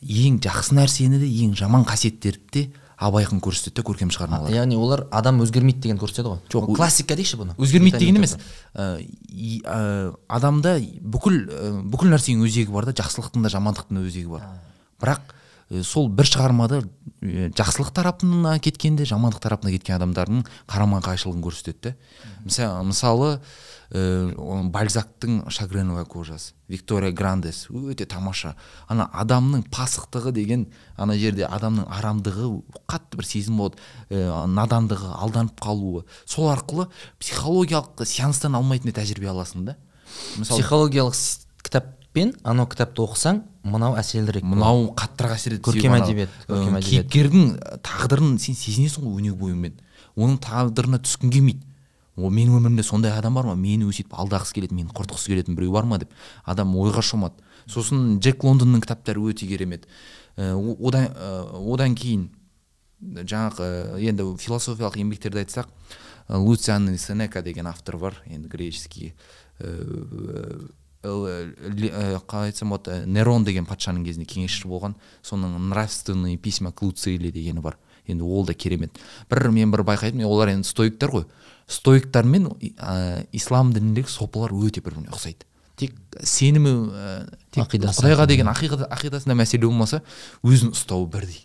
ең жақсы нәрсені де ең жаман қасиеттерді де Абайқын көрсетті, көрсетеді көркем шығармалар яғни олар адам өзгермейді деген көрсетеді ғой жоқ классика дейікші бұны өзгермейді деген емес ә, ә, адамда бүкіл ә, бүкіл нәрсенің өзегі бар да жақсылықтың да жамандықтың да өзегі бар бірақ сол бір шығармада жақсылық тарапына кеткенде жамандық тарапына кеткен адамдардың қарама қайшылығын көрсетеді да мысалы Э, бальзактың шагреновая кожасы виктория грандес өте тамаша ана адамның пасықтығы деген ана жерде адамның арамдығы қатты бір сезім болады ә, надандығы алданып қалуы сол арқылы психологиялық сеанстан алмайтындай тәжірибе аласың да мысалы психологиялық кітаппен, анау кітапты оқысаң мынау әсерлірек мынау қаттырақ әсер етеді көркем э, әдебиет кейіпкердің тағдырын сен сезінесің ғой өне бойымен оның тағдырына түскің келмейді о менің өмірімде сондай адам бар ма мені өсетіп алдағысы келетін мені құртқысы келетін біреу бар ма деп адам ойға шомады сосын джек лондонның кітаптары өте керемет э, одан ә, одан кейін жаңағы э, енді философиялық еңбектерді айтсақ луциан сенека деген автор бар енді греческий қалай айтсам болады нерон деген патшаның кезінде кеңесші болған соның нравственные письма к луцили дегені бар енді ол да керемет бір мен бір байқайтын олар енді стоиктер ғой стоиктар мен ә, ислам дініндегі сопылар өте бір біріне ұқсайды тек сенімі ә, тек құдайға деген ақидасында мәселе болмаса өзін ұстауы бірдей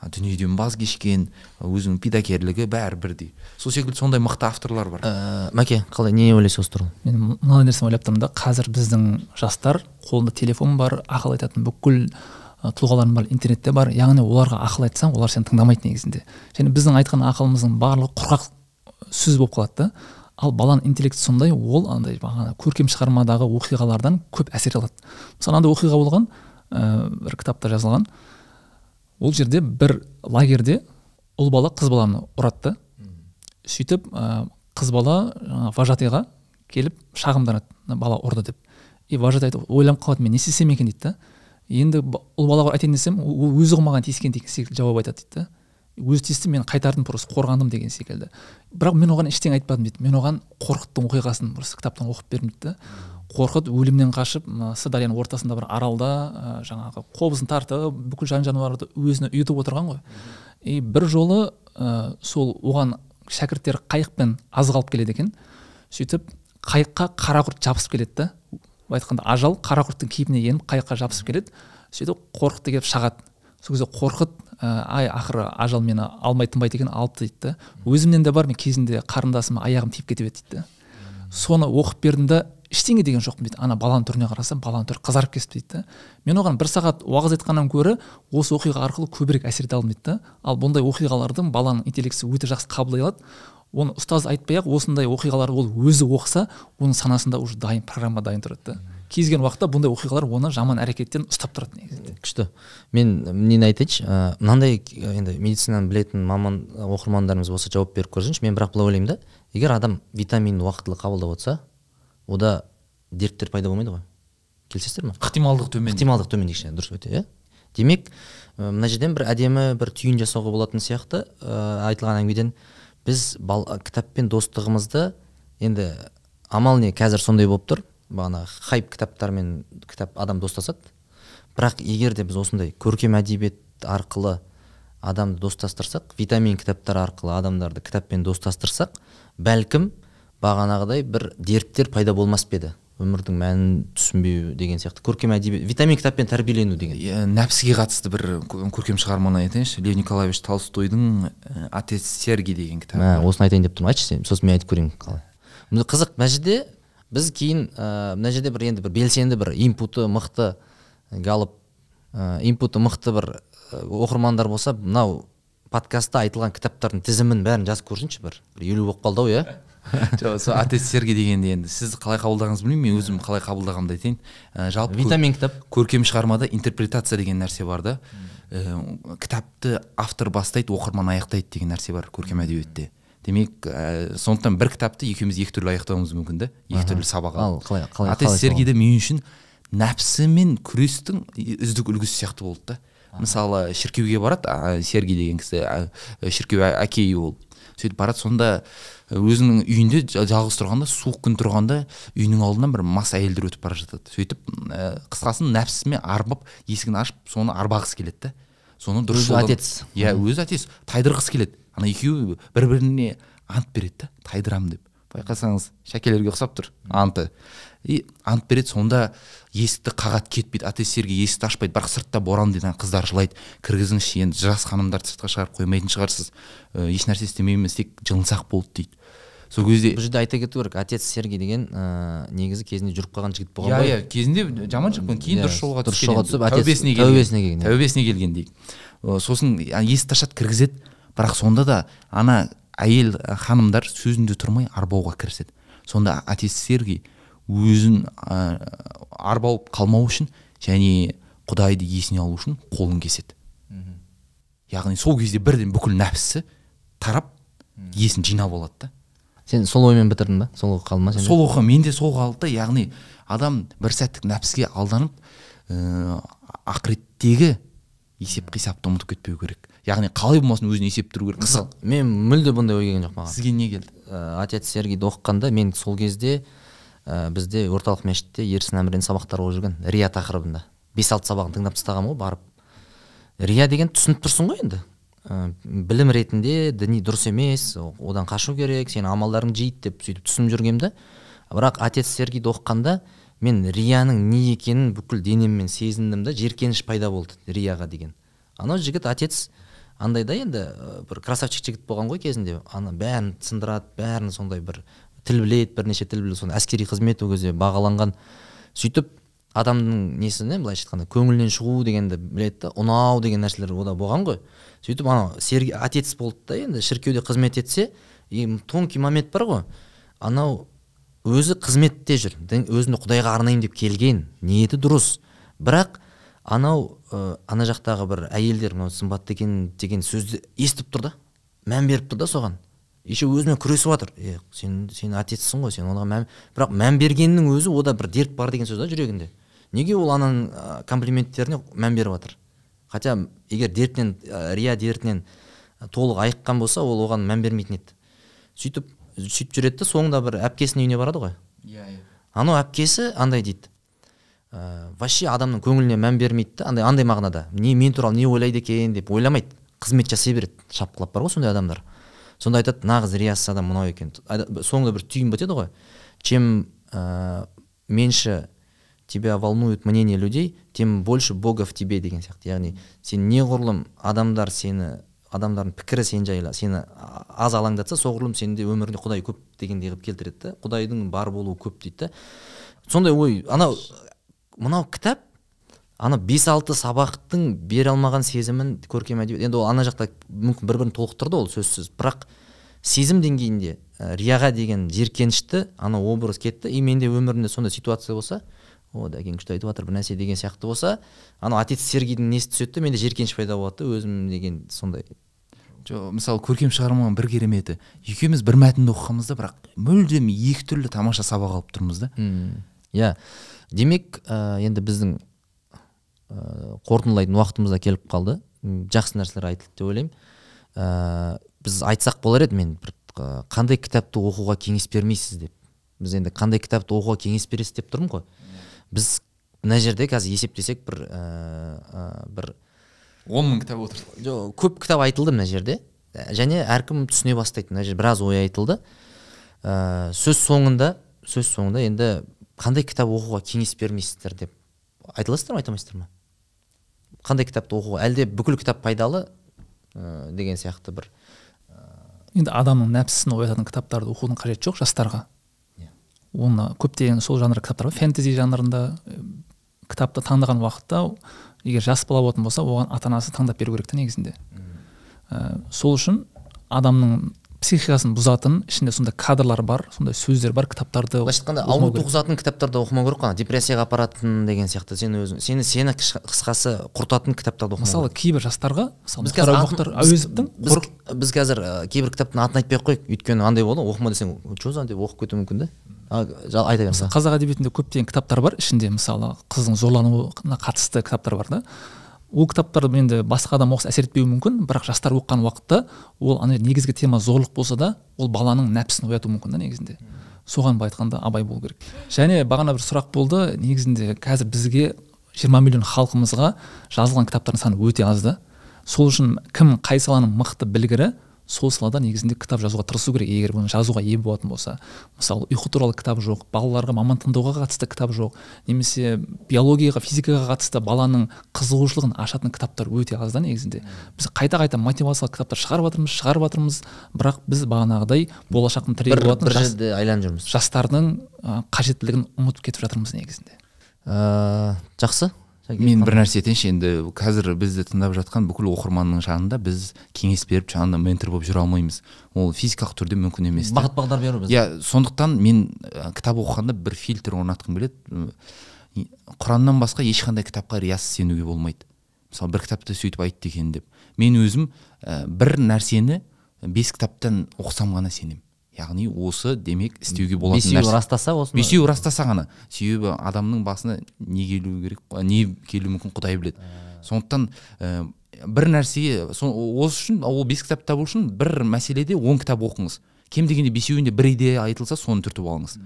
дүниеден баз кешкен өзінің пидакерлігі бәрі бірдей сол секілді сондай мықты авторлар бар ә, мәке қалай не ойлайсыз осы туралы мен мынандай нәрсені ойлап тұрмын да қазір біздің жастар қолында телефон бар ақыл айтатын бүкіл тұлғалардың бар интернетте бар яғни оларға ақыл айтсаң олар сені тыңдамайды негізінде және біздің айтқан ақылымыздың барлығы құрғақ сөз болып қалады да ал баланың интеллекті сондай ол андай бағана көркем шығармадағы оқиғалардан көп әсер алады мысалы оқиға болған ә, бір кітапта жазылған ол жерде бір лагерьде ұл бала қыз баланы ұрады да сөйтіп ә, қыз бала ә, вожатыйға келіп шағымданады бала ұрды деп и вожатый ойланып қалады мен не істесем екен дейді да енді ұл балаға айтайын десем ол өзі маған тиіскен деген жауап айтады дейді өз тиісті мен қайтардым просто қорғандым деген секілді бірақ мен оған ештеңе айтпадым дейді мен оған қорқыттың оқиғасын просто кітаптан оқып бердім дейді қорқыт өлімнен қашып сырдарияның ортасында бір аралда ә, жаңағы қобызын тартып бүкіл жан жануарды өзіне ұйытып отырған ғой и бір жолы ә, сол оған шәкірттері қайықпен аз алып келеді екен сөйтіп қайыққа қара құрт жабысып келеді да айтқанда ажал қара құрттың кейпіне еніп қайыққа жабысып келеді сөйтіп қорқытты келіп шағады сол кезде қорқыт ә, ай ақыры ажал мені алмай тынбайды екен алып дейді өзімнен де бар мен кезінде қарындасым аяғым тиіп кетіп еді дейді соны оқып бердім да ештеңе деген жоқпын дейді ана баланың түріне қарасам баланың түрі қызарып кетіпті дейді мен оған бір сағат уағыз айтқаннан гөрі осы оқиға арқылы көбірек әсер ете алдым дейді ал бұндай оқиғалардың баланың интеллектісі өте жақсы қабылдай алады оны ұстаз айтпай ақ осындай оқиғаларды ол өзі оқыса оның санасында уже дайын программа дайын тұрады да кез келген уақытта бұндай оқиғалар оны жаман әрекеттен ұстап тұрады негізінде күшті мен нені айтайыншы ыыы мынандай енді медицинаны білетін маман оқырмандарымыз болса жауап беріп көрсінші мен бірақ былай ойлаймын да егер адам витаминді уақытылы қабылдап отырса ода дерттер пайда болмайды ғой келісесіздер ма ықтималдық төмен ықтималдық төмен дейікші дұрыс өте иә демек мына жерден бір әдемі бір түйін жасауға болатын сияқты ә, айтылған әңгімеден біз кітаппен достығымызды енді амал не қазір сондай болып тұр бағана хайп кітаптармен кітап адам достасады бірақ егер де біз осындай көркем әдебиет арқылы адамды достастырсақ витамин кітаптар арқылы адамдарды кітаппен достастырсақ бәлкім бағанағыдай бір дерттер пайда болмас па өмірдің мәнін түсінбеу деген сияқты көркем әдебиет витамин кітаппен тәрбиелену деген нәпсіге қатысты бір көркем шығарманы айтайыншы лев николаевич толстойдың отец сергий деген кітабы осыны айтайын деп тұрмын айтшы сен сосын мен айтып көрейін қалай қызық мына жерде біз кейін ә, мына жерде бір енді бір белсенді бір инпуты мықты э, галып ә, э, инпуты мықты бір оқырмандар болса мынау подкастта айтылған кітаптардың тізімін бәрін жазып көрсінші бір бір елу болып қалды ау иә жоқ сол атестерге дегенде енді сіз қалай қабылдағаныңызды білмеймін мен өзім қалай қабылдағанымды айтайын ә, жалпы витамин кітап көркем шығармада интерпретация деген нәрсе бар да ә, кітапты автор бастайды оқырман аяқтайды деген нәрсе бар көркем әдебиетте демек ә, сондықтан бір кітапты екеуміз екі түрлі аяқтауымыз мүмкін да екі түрлі сабақ ал қалай қалай ата сергейде мен үшін нәпсімен күрестің үздік үлгісі сияқты болды да мысалы шіркеуге барады ә, сергей деген кісі ә, шіркеу әкей ол сөйтіп барады сонда э, өзінің үйінде жалғыз тұрғанда суық күн тұрғанда үйінің алдынан бір мас әйелдер өтіп бара жатады сөйтіп ә, қысқасын нәпсісімен арбап есігін ашып соны арбағысы келеді да соны дұрыс иә өзі отец тайдырғысы келеді ана екеуі бір біріне ант береді да тайдырамын деп байқасаңыз шәкелерге ұқсап тұр анты и ант береді сонда есікті қағат кетпейді атестерге есікті ашпайды бірақ сыртта боран дейді қыздар жылайды кіргізіңізші енді жас ханымдарды сыртқа шығарып қоймайтын шығарсыз ә, ешнәрсе істемейміз тек жылынсақ болды дейді сол кезде бұл жерде айта кету керек отец сергий деген ыыы негізі кезінде жүріп қалған жігіт болған иә, ғой иә иә кезінде жаман шыққан кейін дұрыс иә, жолға дұрыс жолға түсіп тәубесіне келген тәубесіне келген дейді сосын есікті ашады кіргізеді бірақ сонда да ана әйел ханымдар сөзінде тұрмай арбауға кіріседі сонда отец сергий өзін ә, арбалып қалмау үшін және құдайды есіне алу үшін қолын кеседі яғни сол кезде бірден бүкіл нәпсі тарап есін жинап алады да сен сол оймен бітірдің ба сол ой қалды ма сен сол оқы менде сол қалды да яғни адам бір сәттік нәпсіге алданып ыыы ақыреттегі есеп қисапты ұмытып кетпеу керек яғни қалай болмасын өзін есеп тұру керек қызық мен мүлде бұндай ой келген жоқ маған сізге не келді ә, отец сергийді оқығанда мен сол кезде ә, бізде орталық мешітте ерсін әмірен сабақтар болып жүрген рия тақырыбында бес алты сабағын тыңдап тастағанмын ғой барып рия деген түсініп тұрсың ғой енді ә, білім ретінде діни дұрыс емес одан қашу керек сен амалдарың жейді деп сөйтіп түсініп жүргенмін да бірақ отец сергийді оқығанда мен рияның не екенін бүкіл денеммен сезіндім да жеркеніш пайда болды рияға деген анау жігіт отец андай да енді э, бір красавчик жігіт болған ғой кезінде ана бәрін сындырады бәрін сондай бір тіл біледі бірнеше тіл біледі сон әскери қызмет ол кезде бағаланған сөйтіп адамның несіне былайша айтқанда көңілінен шығу дегенді біледі ұнау деген нәрселер ода болған ғой сөйтіп анау серге отец болды да енді шіркеуде қызмет етсе и тонкий момент бар ғой анау өзі қызметте жүр өзіні құдайға арнаймын деп келген ниеті дұрыс бірақ анау ә, ана жақтағы бір әйелдер мынау сымбатты екен деген сөзді естіп тұр да мән беріп тұр да соған еще өзімен күресіп жатыр е сен сен отецсің ғой сен оған мән бірақ мән бергеннің өзі ода бір дерт бар деген сөз да жүрегінде неге ол ананың ә, комплименттеріне мән беріп жатыр хотя егер дертінен ә, рия дертінен толық айыққан болса ол оған мән бермейтін еді сөйтіп сөйтіп жүреді да соңында бір әпкесінің үйіне барады ғой иә иә анау әпкесі андай дейді ә, вообще адамның көңіліне мән бермейді да андай андай мағынада не мен туралы не ойлайды екен деп ойламайды қызмет жасай береді шапқылап бар ғой сондай адамдар сонда айтады нағыз риясыз адам мынау екен соңында бір түйін бітеді ғой чем ә, меньше тебя волнует мнение людей тем больше бога в тебе деген сияқты яғни сен неғұрлым адамдар сені адамдардың пікірі сен жайлы сені аз алаңдатса соғұрлым сенде өміріңде құдай көп дегендей қылып келтіреді да құдайдың бар болуы көп дейді да сондай ой анау мынау кітап ана бес алты сабақтың бере алмаған сезімін көркем әдебиет енді ол ана жақта мүмкін бір бірін толықтырды ол сөзсіз бірақ сезім деңгейінде ә, рияға деген жиіркенішті ана образ кетті и менде өмірімде сондай ситуация болса о дәкең күшті айтып жатыр бір нәрсе деген сияқты болса анау отец сергейдің несі түседі де менде жиіркеніш пайда болады да өзім деген сондай жоқ мысалы көркем шығарманың бір кереметі екеуміз бір мәтінді оқығанбыз да бірақ мүлдем екі түрлі тамаша сабақ алып тұрмыз да иә демек ә, енді біздің ә, қорытындылайтын уақытымыз да келіп қалды жақсы нәрселер айтылды деп ойлаймын ә, біз айтсақ болар еді мен бір қандай кітапты оқуға кеңес бермейсіз деп біз енді қандай кітапты оқуға кеңес бересіз деп тұрмын ғой біз мына жерде қазір есептесек бір ә, бір он мың кітап отыр жоқ көп кітап айтылды мына жерде және әркім түсіне бастайды мына жерде біраз ой айтылды ә, сөз соңында сөз соңында енді қандай кітап оқуға кеңес бермейсіздер деп айта аласыздар ма айта алмайсыздар ма қандай кітапты оқуға әлде бүкіл кітап пайдалы ә, деген сияқты бір э, енді адамның нәпсісін оятатын кітаптарды оқудың қажеті жоқ жастарға иә. оны көптеген сол жанр кітаптар бар фэнтези жанрында э, кітапты таңдаған уақытта егер жас бала болатын болса оған ата анасы таңдап беру керек та негізінде сол үшін адамның психикасын бұзатын ішінде сондай кадрлар бар сондай сөздер бар кітаптарды былайша айтқанда ауру туғызатын кітаптарды оқымау керек қой депрессияға апаратын деген сияқты сен өзің сені сені қысқасы құртатын кітаптарды оқы мысалы кейбір жастарға біз қазір әуезовтің біз, біз қазір кейбір кітаптың атын айтпай ақ қояйық өйткені андай болды оқыма десең че за деп оқып кетуі мүмкін да айта бер қазақ әдебиетінде көптеген кітаптар бар ішінде мысалы қыздың зорлануына қатысты кітаптар бар да ол кітаптар енді басқа адам оқыса әсер етпеуі мүмкін бірақ жастар оқыған уақытта ол ана негізгі тема зорлық болса да ол баланың нәпсін оятуы мүмкін да негізінде соған былай айтқанда абай болу керек және бағана бір сұрақ болды негізінде қазір бізге 20 миллион халқымызға жазылған кітаптардың саны өте аз да сол үшін кім қай саланың мықты білгірі сол салада негізінде кітап жазуға тырысу керек егер оны жазуға ие болатын болса мысалы ұйқы туралы кітап жоқ балаларға маман таңдауға қатысты кітап жоқ немесе биологияға физикаға қатысты баланың қызығушылығын ашатын кітаптар өте аз да негізінде біз қайта қайта мотивациялық кітаптар шығарып жатырмыз шығарып жатырмыз бірақ біз бағанағыдай болашақтың тірегі болатын бір жерде жүрміз жастардың қажеттілігін ұмытып кетіп жатырмыз негізінде ыыы ә, жақсы мен бір нәрсе айтайыншы енді қазір бізді тыңдап жатқан бүкіл оқырманның жанында біз кеңес беріп жаңағыдай ментор болып жүре алмаймыз ол физикалық түрде мүмкін емес бағыт бағдар беру иә сондықтан мен кітап оқығанда бір фильтр орнатқым келеді құраннан басқа ешқандай кітапқа риясыз сенуге болмайды мысалы бір кітапты сөйтіп айтты екен деп мен өзім ә, бір нәрсені бес кітаптан оқысам ғана сенемін яғни осы демек істеуге болатын бесеуі растаса осы бесеуі растаса ғана себебі адамның басына не келуі керек не келуі мүмкін құдай біледі сондықтан ә, бір нәрсеге осы үшін ол бес кітап табу үшін бір мәселеде он кітап оқыңыз кем дегенде бесеуінде бір идея айтылса соны түртіп алыңыз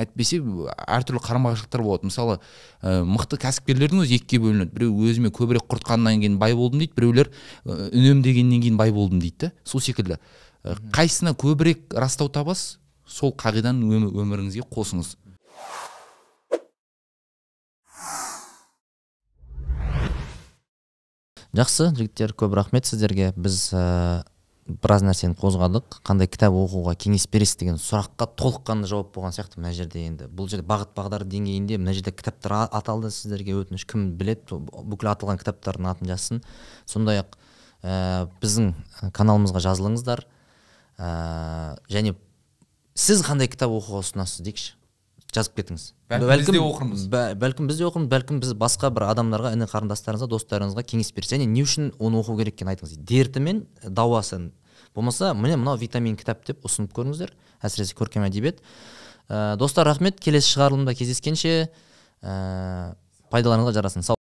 әйтпесе әртүрлі қарама қайшылықтар болады мысалы ә, мықты кәсіпкерлердің өзі екіге бөлінеді біреу өзіме көбірек құртқаннан кейін бай болдым дейді біреулер э, үнемдегеннен кейін бай болдым дейді да сол секілді Қайсына көбірек растау табасыз сол қағиданы өміріңізге қосыңыз жақсы жігіттер көп рахмет сіздерге біз ә, біраз нәрсені қозғадық қандай кітап оқуға кеңес бересіз деген сұраққа толыққанды жауап болған сияқты мына жерде енді бұл жерде бағыт бағдар деңгейінде мына жерде кітаптар аталды сіздерге өтініш кім білет бүкіл аталған кітаптардың атын жазсын сондай ақ ә, біздің каналымызға жазылыңыздар ә, және сіз қандай кітап оқуға ұсынасыз дейікші жазып кетіңіз бәлкім, бізде біз де оқырмыз бәлкім біз де оқырмыз бәлкім біз басқа бір адамдарға іні қарындастарыңызға достарыңызға кеңес берсек және не үшін оны оқу керек екенін айтыңыз дерті мен дауасын болмаса міне мынау витамин кітап деп ұсынып көріңіздер әсіресе көркем әдебиет ә, достар рахмет келесі шығарылымда кездескенше ә, э, пайдаларыңызға жарасын